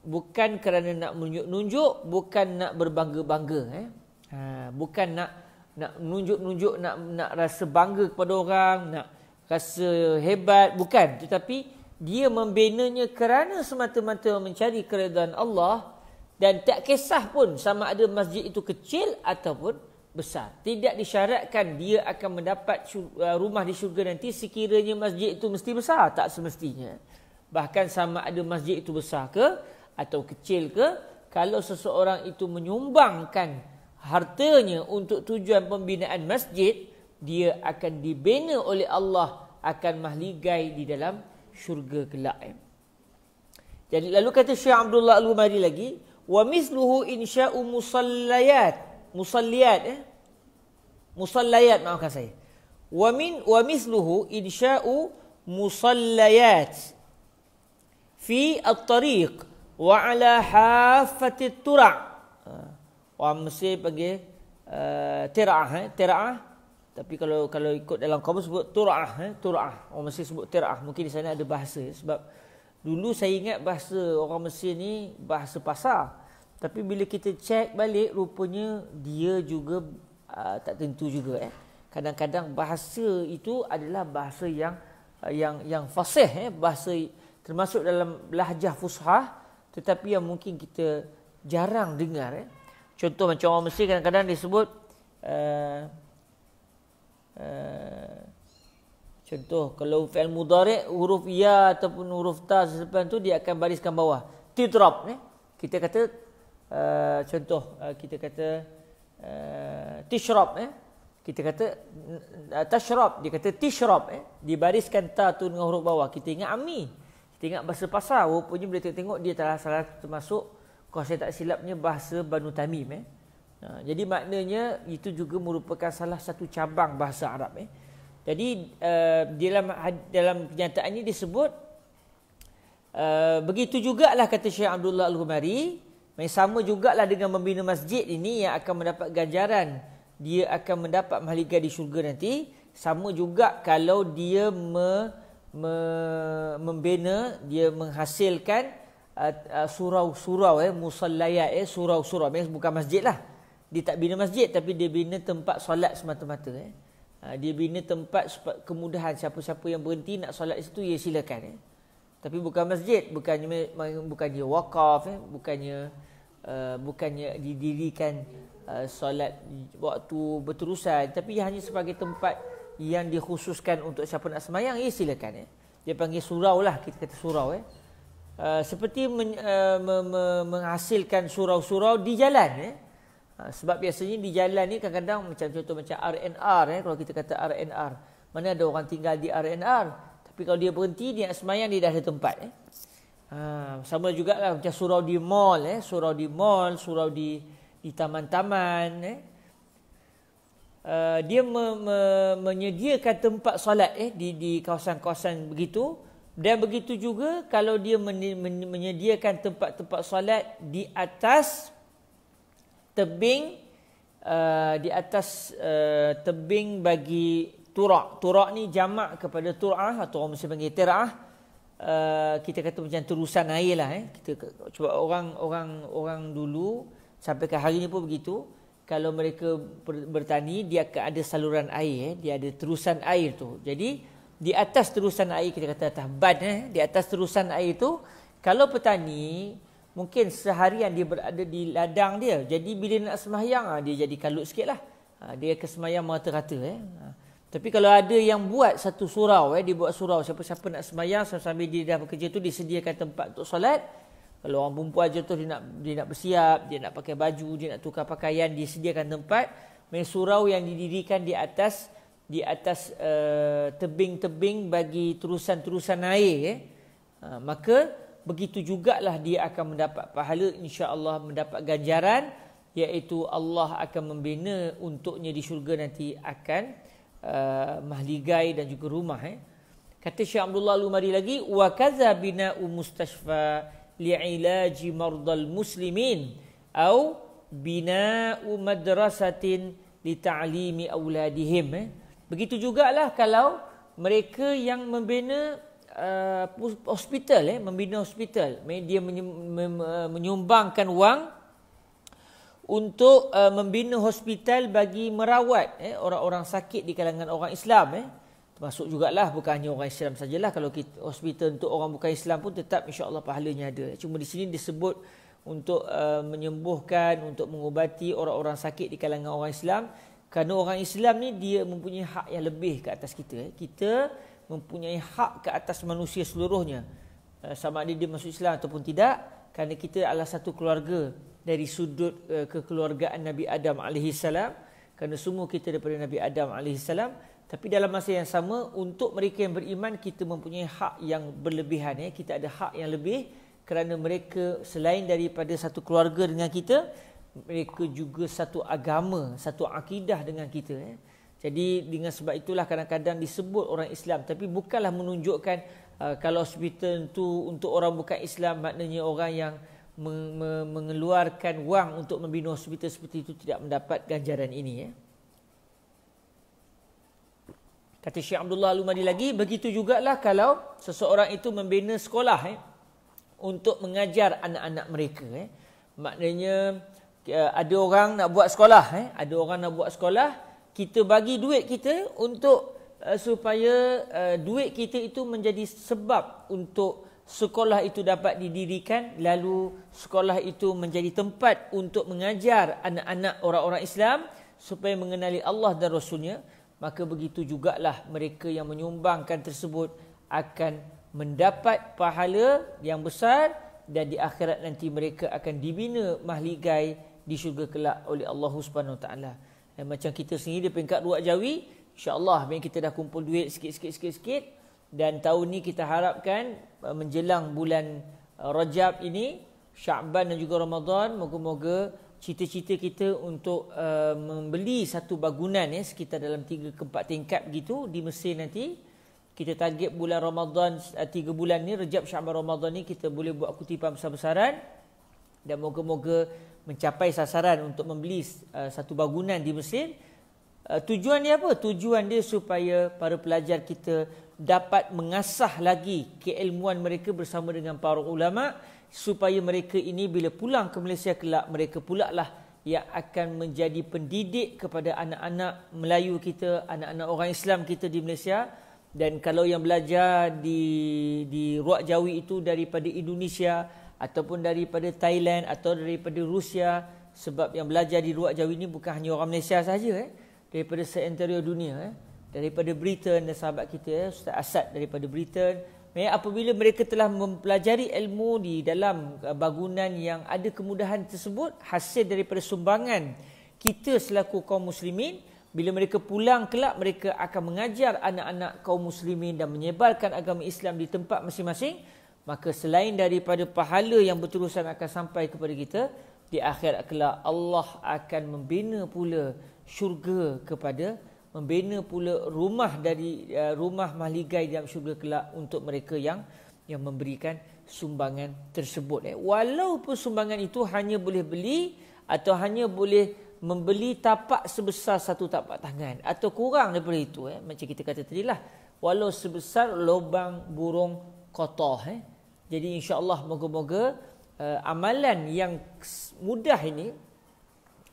bukan kerana nak nunjuk-nunjuk bukan nak berbangga-bangga eh Ha, bukan nak nak nunjuk-nunjuk nak nak rasa bangga kepada orang, nak rasa hebat, bukan. Tetapi dia membinanya kerana semata-mata mencari keredaan Allah dan tak kisah pun sama ada masjid itu kecil ataupun besar. Tidak disyaratkan dia akan mendapat uh, rumah di syurga nanti sekiranya masjid itu mesti besar, tak semestinya. Bahkan sama ada masjid itu besar ke atau kecil ke, kalau seseorang itu menyumbangkan hartanya untuk tujuan pembinaan masjid dia akan dibina oleh Allah akan mahligai di dalam syurga kelak. Jadi lalu kata Syekh Abdullah Al-Umari lagi, wa mithluhu insya'u musallayat, musalliyat eh. Musallayat maksud saya. Wa min wa mithluhu insya'u musallayat fi at-tariq wa ala hafati turaq orang Mesir panggil uh, Tira'ah. Eh? Tira'ah. Tapi kalau kalau ikut dalam kamus sebut Tura'ah. Eh? Tura'ah. Orang Mesir sebut Tira'ah. Mungkin di sana ada bahasa. Sebab dulu saya ingat bahasa orang Mesir ni bahasa pasar. Tapi bila kita cek balik rupanya dia juga uh, tak tentu juga. Eh? Kadang-kadang bahasa itu adalah bahasa yang uh, yang yang fasih. Eh? Bahasa termasuk dalam lahjah fushah, Tetapi yang mungkin kita jarang dengar. Eh? Contoh macam orang Mesir kadang-kadang disebut uh, uh, Contoh kalau fi'il mudari huruf ya ataupun huruf ta sesepan tu dia akan bariskan bawah. Titrop ni. Kita kata uh, contoh uh, kita kata uh, tishrab eh? Kita kata uh, tashrab. Dia kata tishrab eh? Dibariskan ta tu dengan huruf bawah. Kita ingat ami. Kita ingat bahasa pasar. Rupanya bila kita tengok dia telah salah termasuk kalau saya tak silapnya bahasa Banu Tamim eh. Ha, jadi maknanya itu juga merupakan salah satu cabang bahasa Arab eh. Jadi uh, dalam dalam kenyataannya disebut uh, begitu lah kata Syekh Abdullah Al-Humari, main juga lah dengan membina masjid ini yang akan mendapat ganjaran. Dia akan mendapat mahligai di syurga nanti sama juga kalau dia me, me, membina dia menghasilkan Uh, surau-surau eh musallaya eh surau-surau memang bukan masjid lah dia tak bina masjid tapi dia bina tempat solat semata-mata eh uh, dia bina tempat kemudahan siapa-siapa yang berhenti nak solat di situ ya silakan eh tapi bukan masjid bukannya dia wakaf eh bukannya uh, bukannya didirikan uh, solat waktu berterusan tapi hanya sebagai tempat yang dikhususkan untuk siapa nak semayang ya silakan eh dia panggil surau lah kita kata surau eh Uh, seperti men, uh, me, me, menghasilkan surau-surau di jalan ya. Uh, sebab biasanya di jalan ni kadang-kadang macam contoh macam RNR ya eh, kalau kita kata RNR. Mana ada orang tinggal di RNR tapi kalau dia berhenti dia nak dia dah ada tempat ya. Ha, sama juga lah macam surau di mall eh surau di mall surau di di taman-taman eh uh, dia me, me, menyediakan tempat solat eh di kawasan-kawasan begitu dan begitu juga kalau dia menyediakan tempat-tempat solat di atas tebing uh, di atas uh, tebing bagi turak. Turak ni jamak kepada turah atau orang mesti panggil terah. Uh, kita kata macam terusan air lah. Eh. Kita cuba orang orang orang dulu sampai ke hari ni pun begitu. Kalau mereka bertani dia ada saluran air. Eh. Dia ada terusan air tu. Jadi di atas terusan air kita kata atas ban eh di atas terusan air itu kalau petani mungkin sehari yang dia berada di ladang dia jadi bila nak semayang ah, dia jadi kalut lah ah, dia ke semayang merata-rata eh ah, tapi kalau ada yang buat satu surau eh dia buat surau siapa-siapa nak semayang sambil dia dah bekerja tu disediakan tempat untuk solat kalau orang perempuan je tu dia nak dia nak bersiap dia nak pakai baju dia nak tukar pakaian disediakan tempat main surau yang didirikan di atas di atas eh, tebing-tebing uh, bagi terusan-terusan air eh? uh, maka begitu jugalah dia akan mendapat pahala insya-Allah mendapat ganjaran iaitu Allah akan membina untuknya di syurga nanti akan uh, mahligai dan juga rumah eh kata Syekh Abdullah al lagi wa kadza bina'u mustashfa li'ilaji mardal muslimin atau bina'u madrasatin li ta'limi auladihim eh ya. Begitu juga lah kalau mereka yang membina uh, hospital eh membina hospital dia uh, menyumbangkan wang untuk uh, membina hospital bagi merawat eh orang-orang sakit di kalangan orang Islam eh juga lah bukan hanya orang Islam sajalah kalau kita, hospital untuk orang bukan Islam pun tetap insya-Allah pahalanya ada cuma di sini disebut untuk uh, menyembuhkan untuk mengubati orang-orang sakit di kalangan orang Islam kerana orang Islam ni dia mempunyai hak yang lebih ke atas kita. Eh. Kita mempunyai hak ke atas manusia seluruhnya. Eh, sama ada dia masuk Islam ataupun tidak. Kerana kita adalah satu keluarga dari sudut eh, kekeluargaan Nabi Adam AS. Kerana semua kita daripada Nabi Adam AS. Tapi dalam masa yang sama, untuk mereka yang beriman, kita mempunyai hak yang berlebihan. Kita ada hak yang lebih kerana mereka selain daripada satu keluarga dengan kita, mereka juga satu agama, satu akidah dengan kita. Eh? Jadi dengan sebab itulah kadang-kadang disebut orang Islam. Tapi bukanlah menunjukkan uh, kalau hospital itu untuk orang bukan Islam maknanya orang yang mengeluarkan wang untuk membina hospital seperti itu tidak mendapat ganjaran ini. Eh? Kata Syekh Abdullah Al-Umadi lagi, begitu jugalah kalau seseorang itu membina sekolah eh, untuk mengajar anak-anak mereka. Eh. Maknanya, ada orang nak buat sekolah eh ada orang nak buat sekolah kita bagi duit kita untuk uh, supaya uh, duit kita itu menjadi sebab untuk sekolah itu dapat didirikan lalu sekolah itu menjadi tempat untuk mengajar anak-anak orang-orang Islam supaya mengenali Allah dan rasulnya maka begitu jugalah mereka yang menyumbangkan tersebut akan mendapat pahala yang besar dan di akhirat nanti mereka akan dibina mahligai di syurga kelak oleh Allah Subhanahu taala. Dan macam kita sini di peringkat dua jawi, insya-Allah bila kita dah kumpul duit sikit-sikit sikit-sikit dan tahun ni kita harapkan uh, menjelang bulan uh, Rajab ini, Syaban dan juga Ramadan, moga-moga cita-cita kita untuk uh, membeli satu bangunan ya eh, sekitar dalam tiga ke 4 tingkat begitu di Mesir nanti kita target bulan Ramadan uh, tiga bulan ni Rajab Syaban Ramadan ni kita boleh buat kutipan besar-besaran dan moga-moga mencapai sasaran untuk membeli uh, satu bangunan di Mesir. Uh, tujuan dia apa? Tujuan dia supaya para pelajar kita dapat mengasah lagi keilmuan mereka bersama dengan para ulama supaya mereka ini bila pulang ke Malaysia kelak mereka pula lah yang akan menjadi pendidik kepada anak-anak Melayu kita, anak-anak orang Islam kita di Malaysia dan kalau yang belajar di di Ruak Jawi itu daripada Indonesia, ataupun daripada Thailand atau daripada Rusia sebab yang belajar di ruak jawi ini bukan hanya orang Malaysia saja eh daripada seantero dunia eh daripada Britain dan sahabat kita eh? Ustaz Asad daripada Britain Maya apabila mereka telah mempelajari ilmu di dalam eh, bangunan yang ada kemudahan tersebut hasil daripada sumbangan kita selaku kaum muslimin bila mereka pulang kelak mereka akan mengajar anak-anak kaum muslimin dan menyebarkan agama Islam di tempat masing-masing Maka selain daripada pahala yang berterusan akan sampai kepada kita di akhir kelak Allah akan membina pula syurga kepada membina pula rumah dari uh, rumah mahligai dalam syurga kelak untuk mereka yang yang memberikan sumbangan tersebut. Eh. Walaupun sumbangan itu hanya boleh beli atau hanya boleh membeli tapak sebesar satu tapak tangan atau kurang daripada itu eh. macam kita kata tadi lah walau sebesar lubang burung kotor eh. Jadi insyaAllah moga-moga uh, amalan yang mudah ini,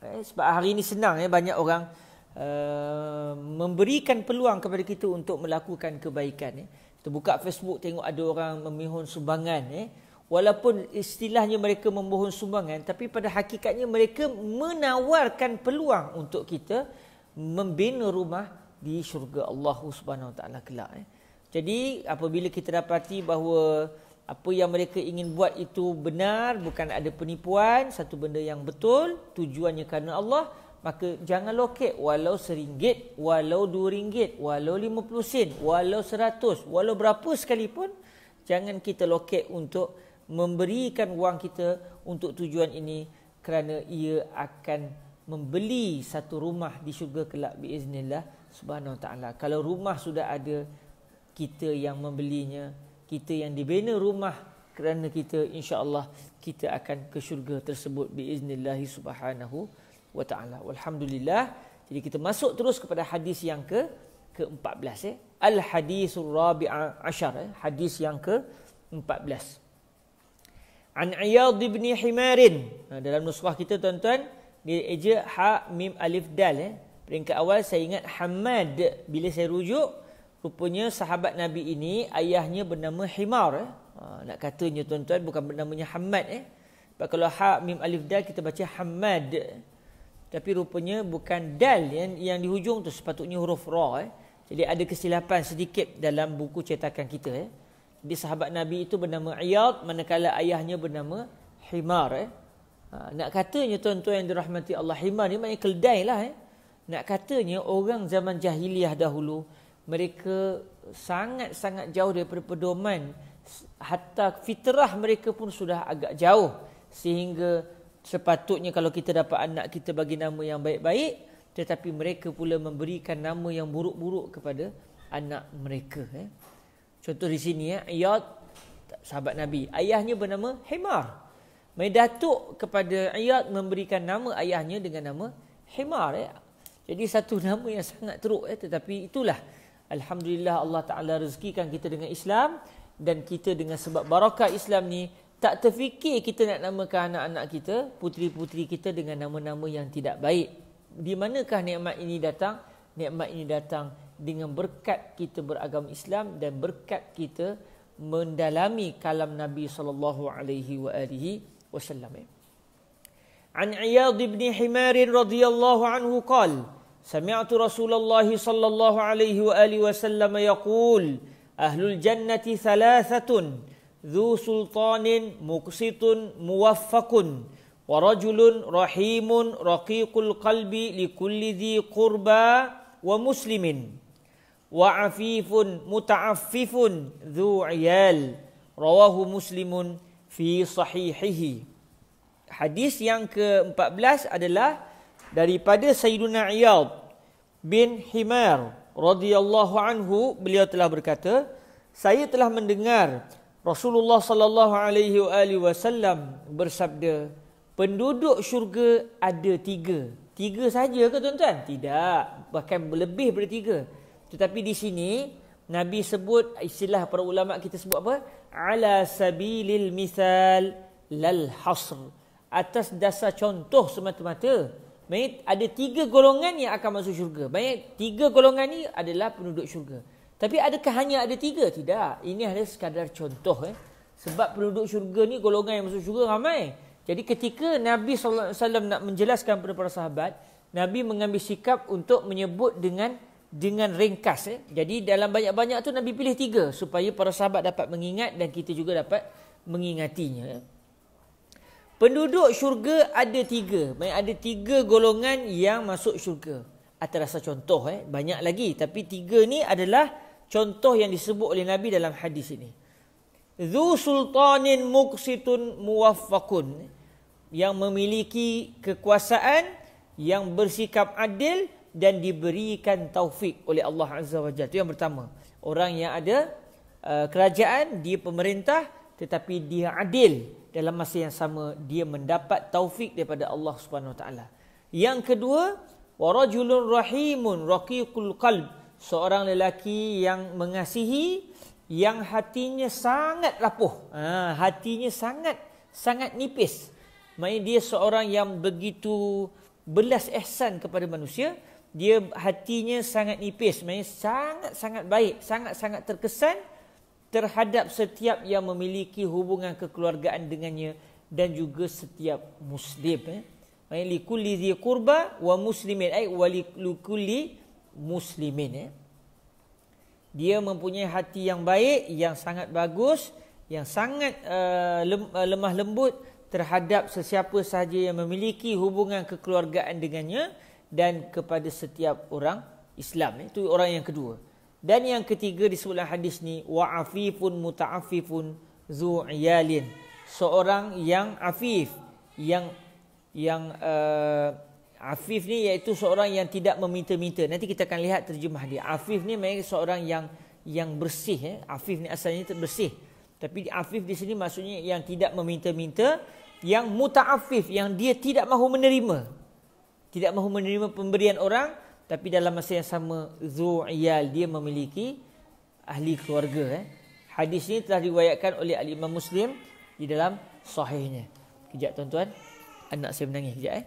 eh, sebab hari ini senang ya eh, banyak orang uh, memberikan peluang kepada kita untuk melakukan kebaikan. Eh. Kita buka Facebook tengok ada orang memohon sumbangan. Eh. Walaupun istilahnya mereka memohon sumbangan, tapi pada hakikatnya mereka menawarkan peluang untuk kita membina rumah di syurga Allah Subhanahu Wa Taala kelak. Eh. Jadi apabila kita dapati bahawa apa yang mereka ingin buat itu benar, bukan ada penipuan, satu benda yang betul, tujuannya kerana Allah, maka jangan loket walau seringgit, walau dua ringgit, walau lima puluh sen, walau seratus, walau berapa sekalipun, jangan kita loket untuk memberikan wang kita untuk tujuan ini kerana ia akan membeli satu rumah di syurga kelak biiznillah subhanahu wa taala. Kalau rumah sudah ada kita yang membelinya, kita yang dibina rumah kerana kita insya-Allah kita akan ke syurga tersebut biiznillah subhanahu wa taala. Walhamdulillah. Jadi kita masuk terus kepada hadis yang ke ke-14 ya. Eh? Al hadisur rabi'a ashar eh? hadis yang ke-14. An Iyad bin Himar. Ha, dalam nusrah kita tuan-tuan dia eja ha mim alif dal eh? peringkat awal saya ingat Hamad bila saya rujuk Rupanya sahabat Nabi ini ayahnya bernama Himar. Eh? Ha, nak katanya tuan-tuan bukan bernamanya Hamad. Eh? Sebab kalau Ha, Mim, Alif, Dal kita baca Hamad. Tapi rupanya bukan Dal yang, yang di hujung tu sepatutnya huruf Ra. Eh? Jadi ada kesilapan sedikit dalam buku cetakan kita. Eh? Jadi sahabat Nabi itu bernama Iyad manakala ayahnya bernama Himar. Eh? Ha, nak katanya tuan-tuan yang dirahmati Allah Himar ni maknanya keldai lah. Eh? Nak katanya orang zaman jahiliah dahulu mereka sangat-sangat jauh daripada pedoman hatta fitrah mereka pun sudah agak jauh sehingga sepatutnya kalau kita dapat anak kita bagi nama yang baik-baik tetapi mereka pula memberikan nama yang buruk-buruk kepada anak mereka eh. Contoh di sini ya, Iyad sahabat Nabi. Ayahnya bernama Himar. Mai datuk kepada Iyad memberikan nama ayahnya dengan nama Himar ya. Eh. Jadi satu nama yang sangat teruk ya eh. tetapi itulah Alhamdulillah Allah Ta'ala rezekikan kita dengan Islam dan kita dengan sebab barakah Islam ni tak terfikir kita nak namakan anak-anak kita, puteri-puteri kita dengan nama-nama yang tidak baik. Di manakah nikmat ini datang? Nikmat ini datang dengan berkat kita beragama Islam dan berkat kita mendalami kalam Nabi sallallahu alaihi wa alihi wasallam. An Iyad bin Himar radhiyallahu anhu qala سمعت رسول الله صلى الله عليه وآله وسلم يقول أهل الجنة ثلاثة ذو سلطان مقسط موفق ورجل رحيم رقيق القلب لكل ذي قربى ومسلم وعفيف متعفف ذو عيال رواه مسلم في صحيحه حديث yang ke-14 adalah daripada Sayyiduna Iyad bin Himar radhiyallahu anhu beliau telah berkata saya telah mendengar Rasulullah sallallahu alaihi wasallam bersabda penduduk syurga ada tiga. Tiga saja ke tuan-tuan? Tidak, bahkan lebih daripada tiga. Tetapi di sini Nabi sebut istilah para ulama kita sebut apa? Ala sabilil misal lal hasr. Atas dasar contoh semata-mata. Maksudnya ada tiga golongan yang akan masuk syurga. Banyak tiga golongan ni adalah penduduk syurga. Tapi adakah hanya ada tiga? Tidak. Ini hanya sekadar contoh. Eh. Sebab penduduk syurga ni golongan yang masuk syurga ramai. Jadi ketika Nabi SAW nak menjelaskan kepada para sahabat, Nabi mengambil sikap untuk menyebut dengan dengan ringkas. Eh. Jadi dalam banyak-banyak tu Nabi pilih tiga supaya para sahabat dapat mengingat dan kita juga dapat mengingatinya. Eh. Penduduk syurga ada tiga. Ada tiga golongan yang masuk syurga. Atas contoh eh. Banyak lagi. Tapi tiga ni adalah contoh yang disebut oleh Nabi dalam hadis ini. Zu sultanin muqsitun muwaffakun. Yang memiliki kekuasaan. Yang bersikap adil. Dan diberikan taufik oleh Allah Azza wa Jal. Itu yang pertama. Orang yang ada uh, kerajaan. Dia pemerintah. Tetapi dia adil dalam masa yang sama dia mendapat taufik daripada Allah Subhanahu Wa Taala. Yang kedua, warajulun rahimun raqiqul qalb, seorang lelaki yang mengasihi yang hatinya sangat lapuh. Ha, hatinya sangat sangat nipis. Maknanya dia seorang yang begitu belas ihsan kepada manusia, dia hatinya sangat nipis, maknanya sangat sangat baik, sangat sangat terkesan terhadap setiap yang memiliki hubungan kekeluargaan dengannya dan juga setiap muslim eh ai li kulli dhi qurba wa muslimin ai wa li kulli muslimin eh dia mempunyai hati yang baik yang sangat bagus yang sangat uh, lemah lembut terhadap sesiapa sahaja yang memiliki hubungan kekeluargaan dengannya dan kepada setiap orang Islam eh. itu orang yang kedua dan yang ketiga di dalam hadis ni wa wa'afifun muta'affifun zu'iyalin. Seorang yang afif yang yang uh, afif ni iaitu seorang yang tidak meminta-minta. Nanti kita akan lihat terjemah dia. Afif ni maksudnya seorang yang yang bersih eh. Afif ni asalnya bersih. Tapi afif di sini maksudnya yang tidak meminta-minta, yang muta'affif yang dia tidak mahu menerima. Tidak mahu menerima pemberian orang tapi dalam masa yang sama zu'iyal dia memiliki ahli keluarga eh. Hadis ini telah diriwayatkan oleh al Muslim di dalam sahihnya. Kejap tuan-tuan, anak saya menangis kejap eh.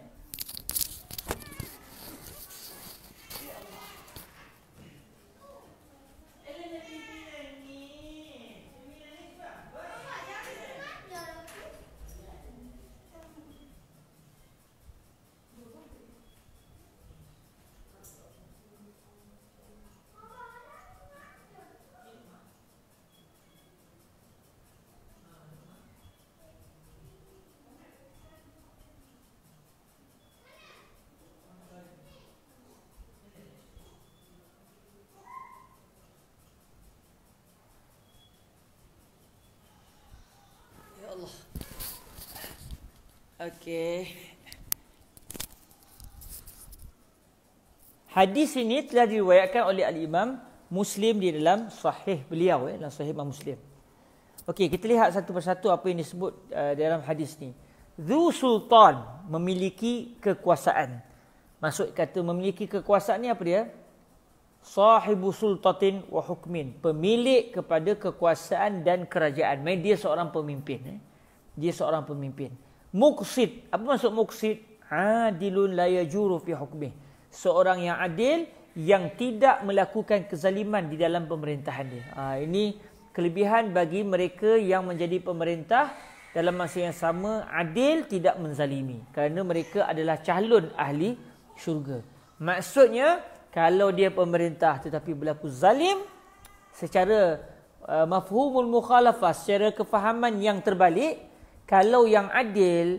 Hadis ini telah diriwayatkan oleh al-Imam Muslim di dalam sahih beliau eh, dalam sahih Imam Muslim. Okey, kita lihat satu persatu apa yang disebut uh, dalam hadis ni. Zu sultan memiliki kekuasaan. Maksud kata memiliki kekuasaan ni apa dia? Sahibu sultatin wa hukmin. Pemilik kepada kekuasaan dan kerajaan. Maksudnya dia seorang pemimpin. Eh? Dia seorang pemimpin. Muqsid. Apa maksud muqsid? Adilun la yajuru fi hukmih seorang yang adil yang tidak melakukan kezaliman di dalam pemerintahan dia. Ha, ini kelebihan bagi mereka yang menjadi pemerintah dalam masa yang sama adil tidak menzalimi kerana mereka adalah calon ahli syurga. Maksudnya kalau dia pemerintah tetapi berlaku zalim secara uh, mafhumul mukhalafah secara kefahaman yang terbalik kalau yang adil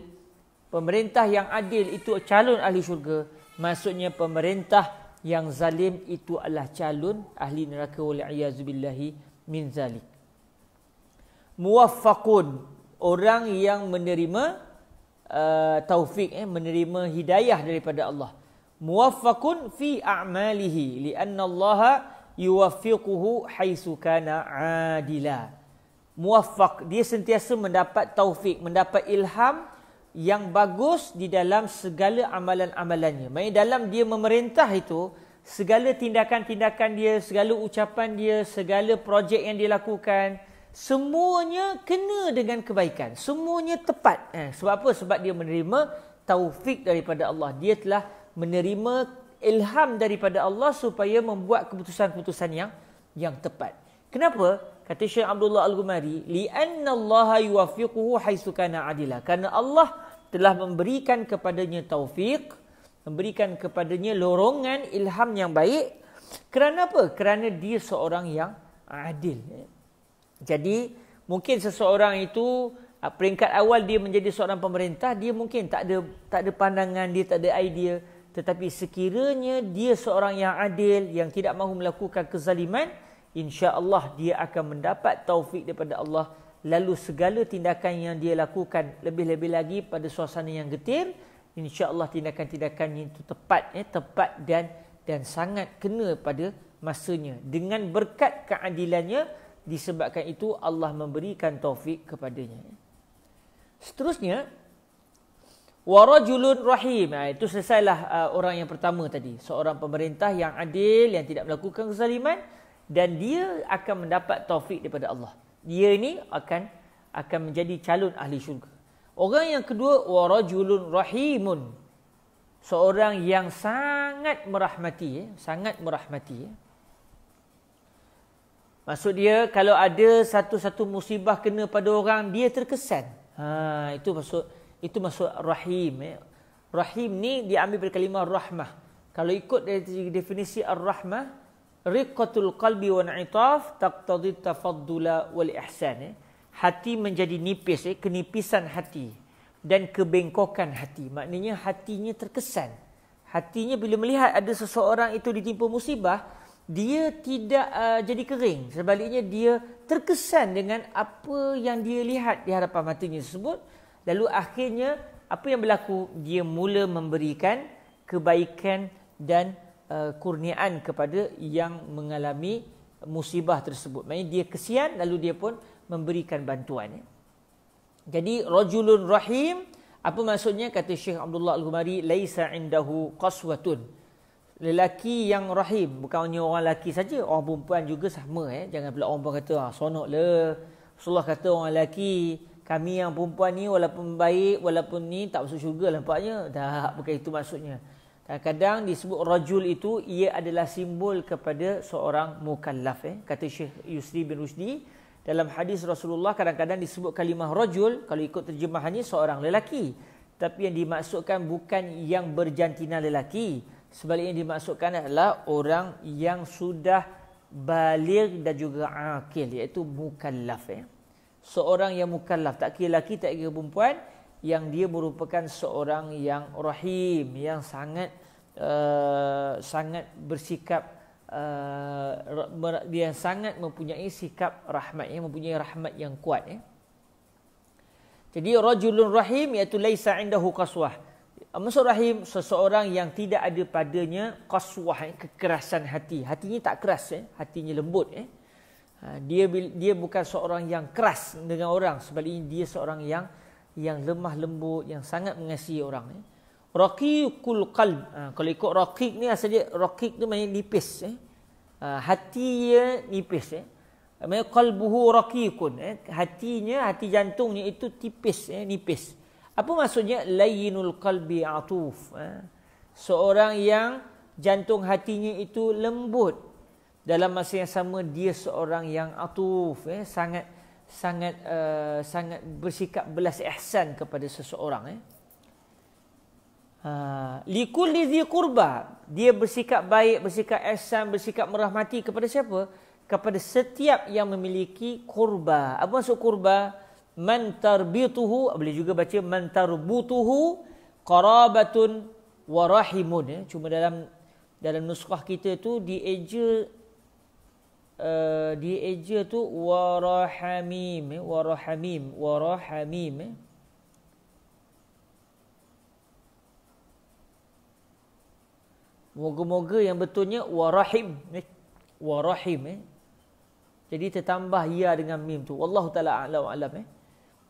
pemerintah yang adil itu calon ahli syurga Maksudnya pemerintah yang zalim itu adalah calon ahli neraka wali'iyazubillahi min zalik. Muwaffaqun. Orang yang menerima uh, taufik, eh, menerima hidayah daripada Allah. Muwaffaqun fi a'malihi. Lianna allaha yuwaffiquhu kana adila. Muwaffaq. Dia sentiasa mendapat taufik, Mendapat ilham yang bagus di dalam segala amalan-amalannya. Maksudnya dalam dia memerintah itu, segala tindakan-tindakan dia, segala ucapan dia, segala projek yang dia lakukan, semuanya kena dengan kebaikan. Semuanya tepat. Eh, sebab apa? Sebab dia menerima taufik daripada Allah. Dia telah menerima ilham daripada Allah supaya membuat keputusan-keputusan yang yang tepat. Kenapa? Kata Syekh Abdullah Al-Gumari, li'anna Allah yuwaffiquhu haitsu kana adila. Karena Allah telah memberikan kepadanya taufik, memberikan kepadanya lorongan ilham yang baik. Kerana apa? Kerana dia seorang yang adil. Jadi mungkin seseorang itu ah, peringkat awal dia menjadi seorang pemerintah, dia mungkin tak ada tak ada pandangan, dia tak ada idea. Tetapi sekiranya dia seorang yang adil, yang tidak mahu melakukan kezaliman, insya-Allah dia akan mendapat taufik daripada Allah lalu segala tindakan yang dia lakukan lebih-lebih lagi pada suasana yang getir insya-Allah tindakan-tindakan itu tepat eh, tepat dan dan sangat kena pada masanya dengan berkat keadilannya disebabkan itu Allah memberikan taufik kepadanya seterusnya warajulun rahim ha, itu selesailah uh, orang yang pertama tadi seorang pemerintah yang adil yang tidak melakukan kesaliman dan dia akan mendapat taufik daripada Allah dia ni akan akan menjadi calon ahli syurga. Orang yang kedua warajulun rahimun. Seorang yang sangat merahmati, eh, sangat merahmati. Ya. Maksud dia kalau ada satu-satu musibah kena pada orang, dia terkesan. Ha, itu maksud itu maksud rahim. Ya. Rahim ni diambil dari kalimah rahmah. Kalau ikut dari definisi ar-rahmah, Riqatul qalbi wa na'itaf taqtadhi tafaddula wal ihsan eh. hati menjadi nipis eh? kenipisan hati dan kebengkokan hati maknanya hatinya terkesan hatinya bila melihat ada seseorang itu ditimpa musibah dia tidak uh, jadi kering sebaliknya dia terkesan dengan apa yang dia lihat di hadapan matanya tersebut lalu akhirnya apa yang berlaku dia mula memberikan kebaikan dan Eh, kurniaan kepada yang mengalami musibah tersebut. Maksudnya dia kesian lalu dia pun memberikan bantuan. Ya. Jadi rajulun rahim apa maksudnya kata Syekh Abdullah al Humari, laisa indahu qaswatun. Lelaki yang rahim bukan hanya orang lelaki saja, orang perempuan juga sama eh. Jangan pula orang perempuan kata ah sonoklah. Rasulullah kata orang lelaki kami yang perempuan ni walaupun baik walaupun ni tak masuk syurga nampaknya. Tak bukan itu maksudnya. Kadang-kadang disebut rajul itu ia adalah simbol kepada seorang mukallaf eh. Kata Syekh Yusri bin Rusdi dalam hadis Rasulullah kadang-kadang disebut kalimah rajul kalau ikut terjemahannya seorang lelaki. Tapi yang dimaksudkan bukan yang berjantina lelaki. Sebaliknya yang dimaksudkan adalah orang yang sudah balik dan juga akil iaitu mukallaf eh. Seorang yang mukallaf tak kira lelaki tak kira perempuan yang dia merupakan seorang yang rahim yang sangat uh, sangat bersikap uh, dia sangat mempunyai sikap rahmat yang mempunyai rahmat yang kuat ya. Jadi rajulun rahim iaitu laisa indahu qaswah. Maksud rahim seseorang yang tidak ada padanya qaswah ya, kekerasan hati. Hatinya tak keras ya, hatinya lembut ya. Ha, dia dia bukan seorang yang keras dengan orang sebaliknya dia seorang yang yang lemah lembut yang sangat mengasihi orang ya. Raqiqul qalb. Ha, kalau ikut raqiq ni asal dia raqiq tu maknanya nipis ya. Ha, hati dia nipis ya. Eh. Maksudnya qalbuhu raqiqun ya. Eh. Hatinya, hati jantungnya itu tipis ya, nipis. Apa maksudnya layyinul qalbi atuf? Ha, seorang yang jantung hatinya itu lembut. Dalam masa yang sama dia seorang yang atuf ya, sangat sangat uh, sangat bersikap belas ihsan kepada seseorang eh ha likulli dhi qurba dia bersikap baik bersikap ihsan bersikap merahmati kepada siapa kepada setiap yang memiliki kurba apa maksud kurba man tarbituhu boleh juga baca man tarbutuhu qarabatun wa rahimun eh? cuma dalam dalam nuskah kita tu dieja Eh, di eja tu warahamim eh, warahamim warahamim eh. moga-moga yang betulnya warahim eh? warahim eh? jadi tertambah ya dengan mim tu wallahu taala a'lam alam eh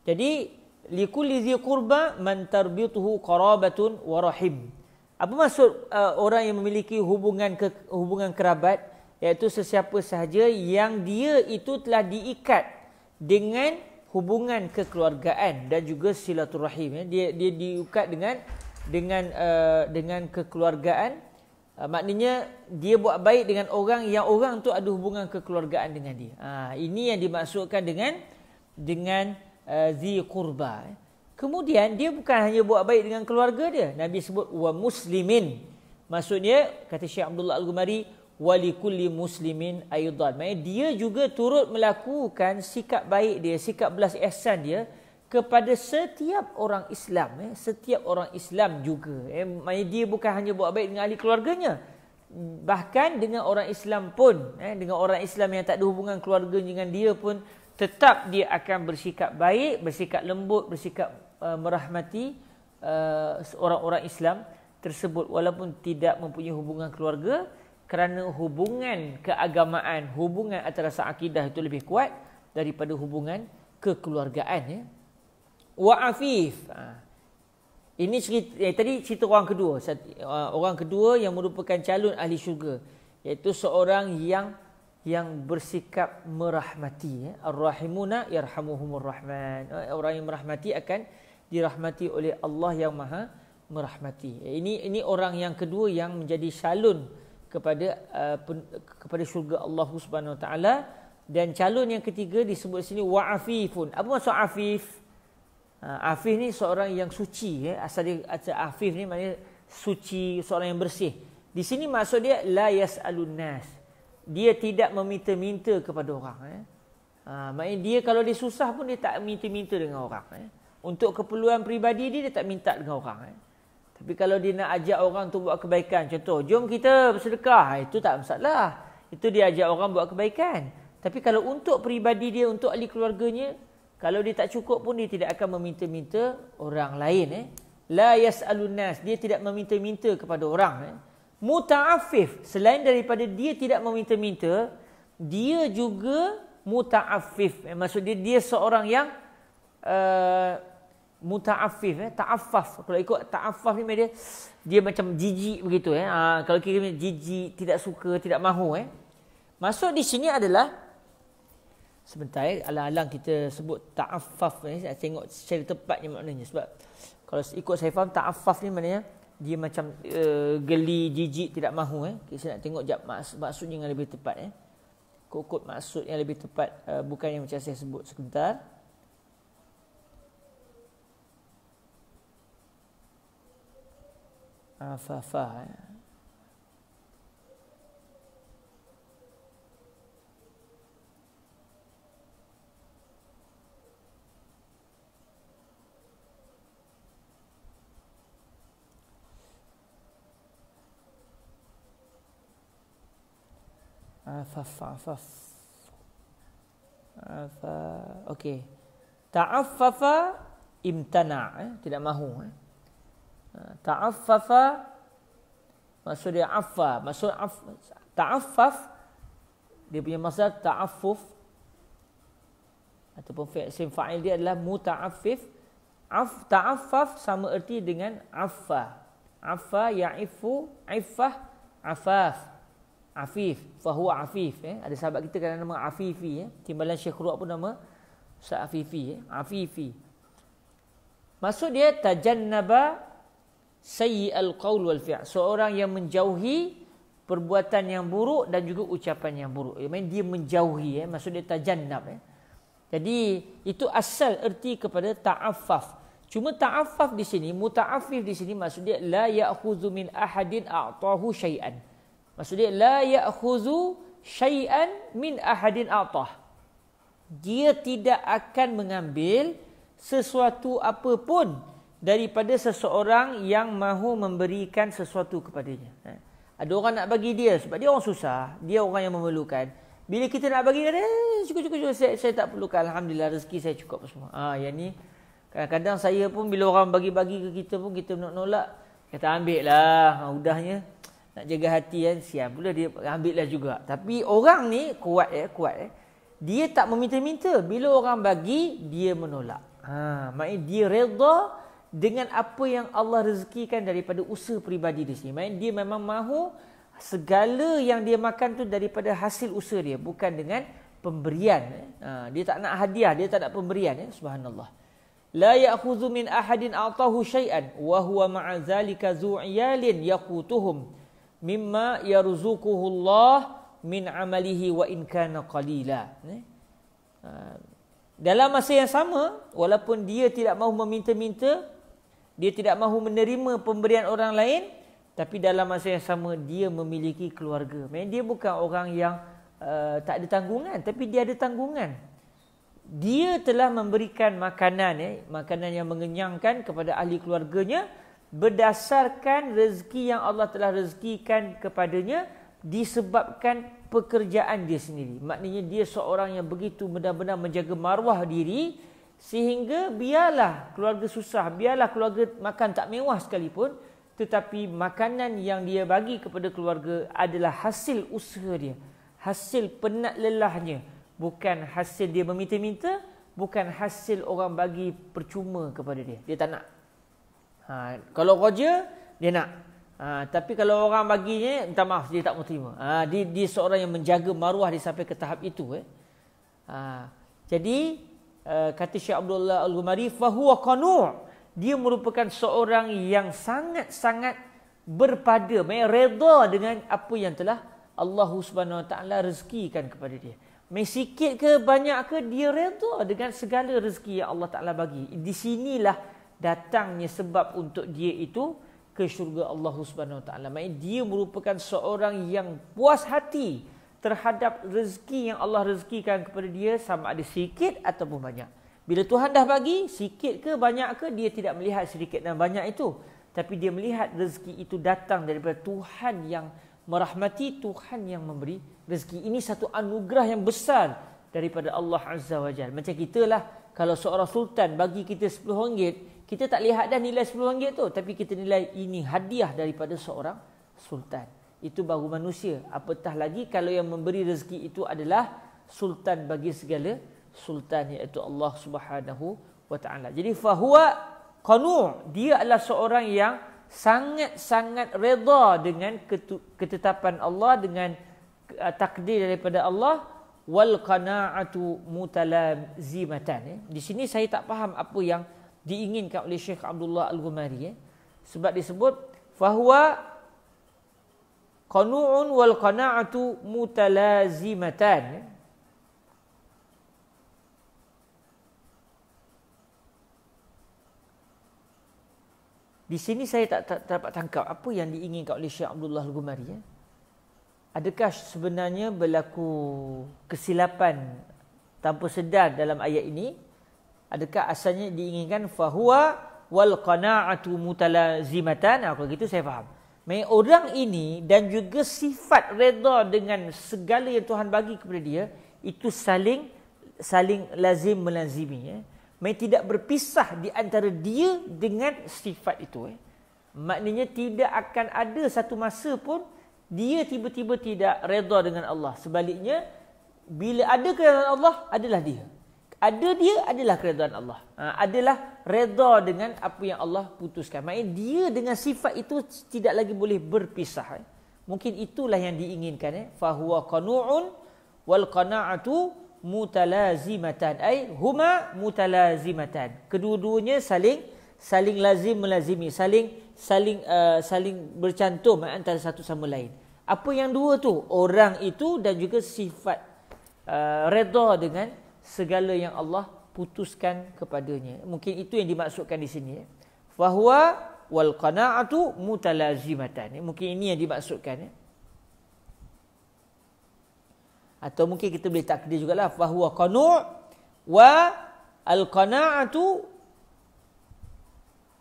jadi li kulli dhi qurba man tarbituhu qarabatun warahim apa maksud uh, orang yang memiliki hubungan ke, hubungan kerabat iaitu sesiapa sahaja yang dia itu telah diikat dengan hubungan kekeluargaan dan juga silaturahim ya. dia dia diikat dengan dengan uh, dengan kekeluargaan uh, maknanya dia buat baik dengan orang yang orang tu ada hubungan kekeluargaan dengan dia ha, ini yang dimaksudkan dengan dengan uh, zi qurba ya. kemudian dia bukan hanya buat baik dengan keluarga dia nabi sebut wa muslimin maksudnya kata Syekh Abdullah Al-Gumari walikulli muslimin aidan maknanya dia juga turut melakukan sikap baik dia sikap belas kasihan dia kepada setiap orang Islam eh setiap orang Islam juga eh maknanya dia bukan hanya buat baik dengan ahli keluarganya bahkan dengan orang Islam pun eh dengan orang Islam yang tak ada hubungan keluarga dengan dia pun tetap dia akan bersikap baik bersikap lembut bersikap uh, merahmati uh, orang-orang Islam tersebut walaupun tidak mempunyai hubungan keluarga kerana hubungan keagamaan, hubungan antara seakidah itu lebih kuat daripada hubungan kekeluargaan ya. Wa afif. Ha. Ini cerita eh, tadi cerita orang kedua. Eh, orang kedua yang merupakan calon ahli syurga iaitu seorang yang yang bersikap merahmati ya. Arrahimuna yarhamuhumur rahman. Eh, orang yang merahmati akan dirahmati oleh Allah yang Maha merahmati. Eh, ini ini orang yang kedua yang menjadi calon kepada uh, kepada syurga Allah Subhanahu Wa Taala dan calon yang ketiga disebut sini wa'afifun. Apa maksud afif? Uh, afif ni seorang yang suci ya. Asal dia asal afif ni maknanya suci, seorang yang bersih. Di sini maksud dia la yas'alun nas. Dia tidak meminta-minta kepada orang ya. Uh, maknanya dia kalau dia susah pun dia tak minta-minta dengan orang ya. Untuk keperluan pribadi dia dia tak minta dengan orang ya. Tapi kalau dia nak ajak orang untuk buat kebaikan, contoh, jom kita bersedekah, ha, itu tak masalah. Itu dia ajak orang buat kebaikan. Tapi kalau untuk peribadi dia, untuk ahli keluarganya, kalau dia tak cukup pun dia tidak akan meminta-minta orang lain. Eh? La yas'alun nas. Dia tidak meminta-minta kepada orang. Eh? Muta'afif. Selain daripada dia tidak meminta-minta, dia juga muta'afif. Eh, maksud dia, dia seorang yang uh, mutaafif eh taafaf kalau ikut taafaf ni dia dia macam jijik begitu eh ha, kalau kira macam jijik tidak suka tidak mahu eh masuk di sini adalah sebentar eh, alang-alang kita sebut taafaf ni eh. saya tengok secara tepatnya maknanya sebab kalau ikut saya faham taafaf ni maknanya dia macam uh, geli jijik tidak mahu eh okay, nak tengok jap maksudnya yang lebih tepat eh kokot maksud yang lebih tepat uh, bukan yang macam saya sebut sebentar Asafar Asaf, asaf. Asaf. Okey. Ta'affafa imtana' eh? tidak mahu eh? Ta'affafa maksud dia affa, maksud af, ta'affaf dia punya masa ta'affuf ataupun fi'il fa'il dia adalah muta'affif. Af, ta'affaf sama erti dengan affa. Affa ya'ifu, iffah, afaf. Afif, fahuwa afif. Eh. Ada sahabat kita kadang nama Afifi. Eh. Timbalan Syekh Ruak pun nama Ustaz Afifi. Eh. Afifi. Maksud dia tajannaba sayyi'al qaul wal fi'l. Seorang yang menjauhi perbuatan yang buruk dan juga ucapan yang buruk. Ya, dia menjauhi ya, maksud dia tajannab ya. Jadi itu asal erti kepada ta'affaf. Cuma ta'affaf di sini, muta'affif di sini maksud dia la ya'khudhu min ahadin a'tahu syai'an. Maksud dia la ya'khudhu syai'an min ahadin a'tah. Dia tidak akan mengambil sesuatu apapun daripada seseorang yang mahu memberikan sesuatu kepadanya. Eh, ada orang nak bagi dia sebab dia orang susah, dia orang yang memerlukan. Bila kita nak bagi dia, cukup-cukup eh, saya, saya tak perlukan. Alhamdulillah rezeki saya cukup semua. Ah, ha, yang ni kadang-kadang saya pun bila orang bagi-bagi ke kita pun kita nak nolak, kata ambil lah, ha, ah, udahnya nak jaga hati kan, siap pula dia ambil lah juga. Tapi orang ni kuat ya, eh, kuat ya. Eh. Dia tak meminta-minta. Bila orang bagi, dia menolak. Ha, maknanya dia redha dengan apa yang Allah rezekikan daripada usaha peribadi dia sendiri. Dia memang mahu segala yang dia makan tu daripada hasil usaha dia. Bukan dengan pemberian. Eh. Ha, dia tak nak hadiah, dia tak nak pemberian. Eh. Subhanallah. لا يأخذ من أحد أعطاه شيئا وهو مع ذلك ذو عيال يقوتهم مما يرزقه الله من عمله وإن كان قليلا dalam masa yang sama walaupun dia tidak mahu meminta-minta dia tidak mahu menerima pemberian orang lain tapi dalam masa yang sama dia memiliki keluarga. Memang dia bukan orang yang uh, tak ada tanggungan tapi dia ada tanggungan. Dia telah memberikan makanan eh makanan yang mengenyangkan kepada ahli keluarganya berdasarkan rezeki yang Allah telah rezekikan kepadanya disebabkan pekerjaan dia sendiri. Maknanya dia seorang yang begitu benar-benar menjaga maruah diri, Sehingga biarlah keluarga susah, biarlah keluarga makan tak mewah sekalipun, tetapi makanan yang dia bagi kepada keluarga adalah hasil usaha dia. Hasil penat lelahnya. Bukan hasil dia meminta-minta, bukan hasil orang bagi percuma kepada dia. Dia tak nak. Ha, kalau roja, dia nak. Ha, tapi kalau orang baginya, minta maaf, dia tak mau terima. Ha, dia, dia seorang yang menjaga maruah dia sampai ke tahap itu. Eh. Ha, jadi, Eh, kata Syekh Abdullah Al-Ghumari fahuwa qanu' dia merupakan seorang yang sangat-sangat berpada mai redha dengan apa yang telah Allah Subhanahu Wa Taala rezekikan kepada dia. Mai sikit ke banyak ke dia redha dengan segala rezeki yang Allah Taala bagi. Di sinilah datangnya sebab untuk dia itu ke syurga Allah Subhanahu Wa Taala. Mai dia merupakan seorang yang puas hati terhadap rezeki yang Allah rezekikan kepada dia sama ada sikit ataupun banyak. Bila Tuhan dah bagi, sikit ke banyak ke, dia tidak melihat sedikit dan banyak itu. Tapi dia melihat rezeki itu datang daripada Tuhan yang merahmati, Tuhan yang memberi rezeki. Ini satu anugerah yang besar daripada Allah Azza wa Jal. Macam kita lah, kalau seorang sultan bagi kita RM10, kita tak lihat dah nilai RM10 tu. Tapi kita nilai ini hadiah daripada seorang sultan itu baru manusia apatah lagi kalau yang memberi rezeki itu adalah sultan bagi segala sultan iaitu Allah Subhanahu wa taala jadi fahuwa qanu dia adalah seorang yang sangat-sangat redha dengan ketetapan Allah dengan uh, takdir daripada Allah wal qanaatu mutalazimatan eh, di sini saya tak faham apa yang diinginkan oleh Syekh Abdullah Al-Ghumari eh. sebab disebut fahuwa Qanu'un wal qana'atu mutalazimatan. Di sini saya tak, tak, tak dapat tangkap apa yang diinginkan oleh Syekh Abdullah Al-Gumari. Ya? Adakah sebenarnya berlaku kesilapan tanpa sedar dalam ayat ini? Adakah asalnya diinginkan fahuwa wal qana'atu mutalazimatan? Nah, kalau begitu saya faham. Maksudnya orang ini dan juga sifat reda dengan segala yang Tuhan bagi kepada dia itu saling saling lazim melazimi ya. Mai tidak berpisah di antara dia dengan sifat itu eh. Maknanya tidak akan ada satu masa pun dia tiba-tiba tidak reda dengan Allah. Sebaliknya bila ada keredaan Allah adalah dia ada dia adalah keredaan Allah. Ha, adalah redha dengan apa yang Allah putuskan. Maksudnya dia dengan sifat itu tidak lagi boleh berpisah. Eh. Mungkin itulah yang diinginkan. Eh. Fahuwa qanu'un wal qana'atu mutalazimatan. Ay, huma mutalazimatan. Kedua-duanya saling saling lazim melazimi. Saling saling uh, saling bercantum eh, antara satu sama lain. Apa yang dua tu? Orang itu dan juga sifat uh, redha dengan segala yang Allah putuskan kepadanya. Mungkin itu yang dimaksudkan di sini. Ya. Fahuwa wal qana'atu mutalazimatan. Ya, mungkin ini yang dimaksudkan. Ya. Atau mungkin kita boleh takdir juga lah Fahuwa qanu' wa al qana'atu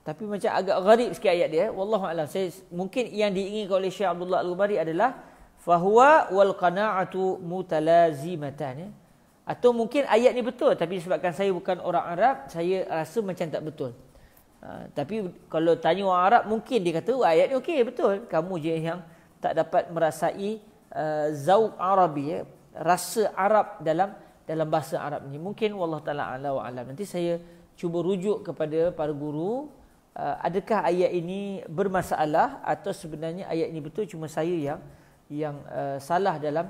tapi macam agak gharib sikit ayat dia. Wallahualam. Saya, mungkin yang diinginkan oleh Syekh Abdullah Al-Ghubari adalah. Fahuwa wal qana'atu mutalazimatan. Ya. Atau mungkin ayat ni betul tapi sebabkan saya bukan orang Arab, saya rasa macam tak betul. Ha, tapi kalau tanya orang Arab mungkin dia kata oh, ayat ni okey betul. Kamu je yang tak dapat merasai uh, zauq Arabi ya, rasa Arab dalam dalam bahasa Arab ni. Mungkin Allah Taala ala wa alam. Nanti saya cuba rujuk kepada para guru uh, adakah ayat ini bermasalah atau sebenarnya ayat ini betul cuma saya yang yang uh, salah dalam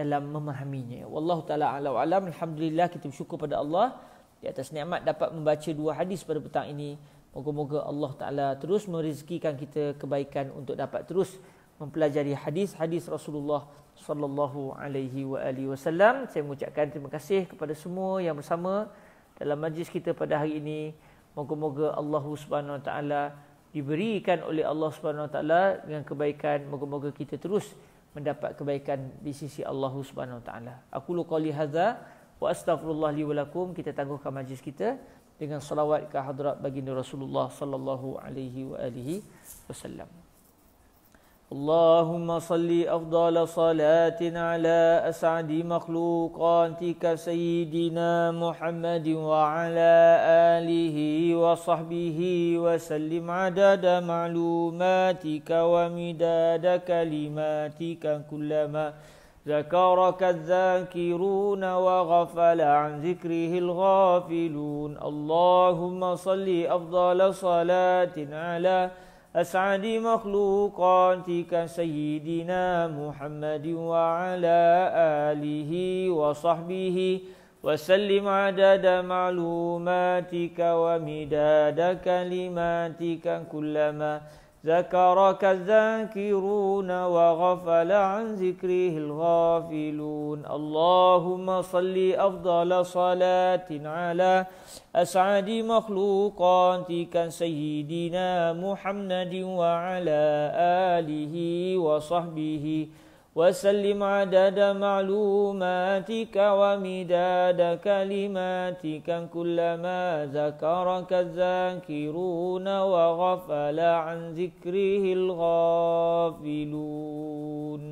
dalam memahaminya. Wallahu taala alau alam. Alhamdulillah kita bersyukur pada Allah di atas nikmat dapat membaca dua hadis pada petang ini. Moga-moga Allah taala terus merizkikan kita kebaikan untuk dapat terus mempelajari hadis-hadis Rasulullah sallallahu alaihi wa alihi wasallam. Saya mengucapkan terima kasih kepada semua yang bersama dalam majlis kita pada hari ini. Moga-moga Allah Subhanahu wa taala diberikan oleh Allah Subhanahu Wa Taala dengan kebaikan moga-moga kita terus mendapat kebaikan di sisi Allah Subhanahu Wa Taala. Aku lu qali hadza wa astaghfirullah li wa kita tangguhkan majlis kita dengan salawat ke bagi Nabi Rasulullah sallallahu alaihi wasallam. اللهم صل أفضل صلاة على أسعد مخلوقاتك سيدنا محمد وعلى آله وصحبه وسلم عدد معلوماتك ومداد كلماتك كلما ذكرك الذاكرون وغفل عن ذكره الغافلون اللهم صل أفضل صلاة على أسعد مخلوقاتك سيدنا محمد وعلى آله وصحبه وسلم عدد معلوماتك ومداد كلماتك كلما ذكرك الذاكرون وغفل عن ذكره الغافلون اللهم صل افضل صلاه على اسعد مخلوقاتك سيدنا محمد وعلى اله وصحبه وسلم وسلم عدد معلوماتك ومداد كلماتك كلما ذكرك الذاكرون وغفل عن ذكره الغافلون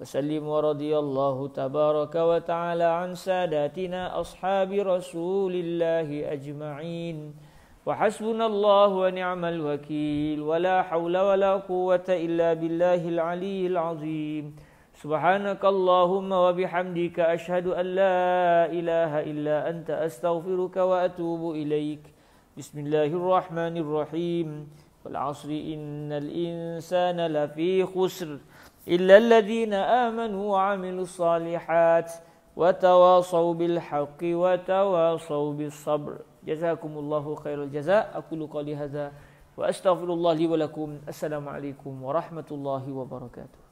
وسلم ورضي الله تبارك وتعالى عن ساداتنا أصحاب رسول الله أجمعين وحسبنا الله ونعم الوكيل ولا حول ولا قوة إلا بالله العلي العظيم سبحانك اللهم وبحمدك أشهد أن لا إله إلا أنت أستغفرك وأتوب إليك بسم الله الرحمن الرحيم والعصر إن الإنسان لفي خسر إلا الذين آمنوا وعملوا الصالحات وتواصوا بالحق وتواصوا بالصبر Jazakumullahu khairul jaza. Aku lu qali hadza wa astaghfirullah li wa lakum. Assalamualaikum warahmatullahi wabarakatuh.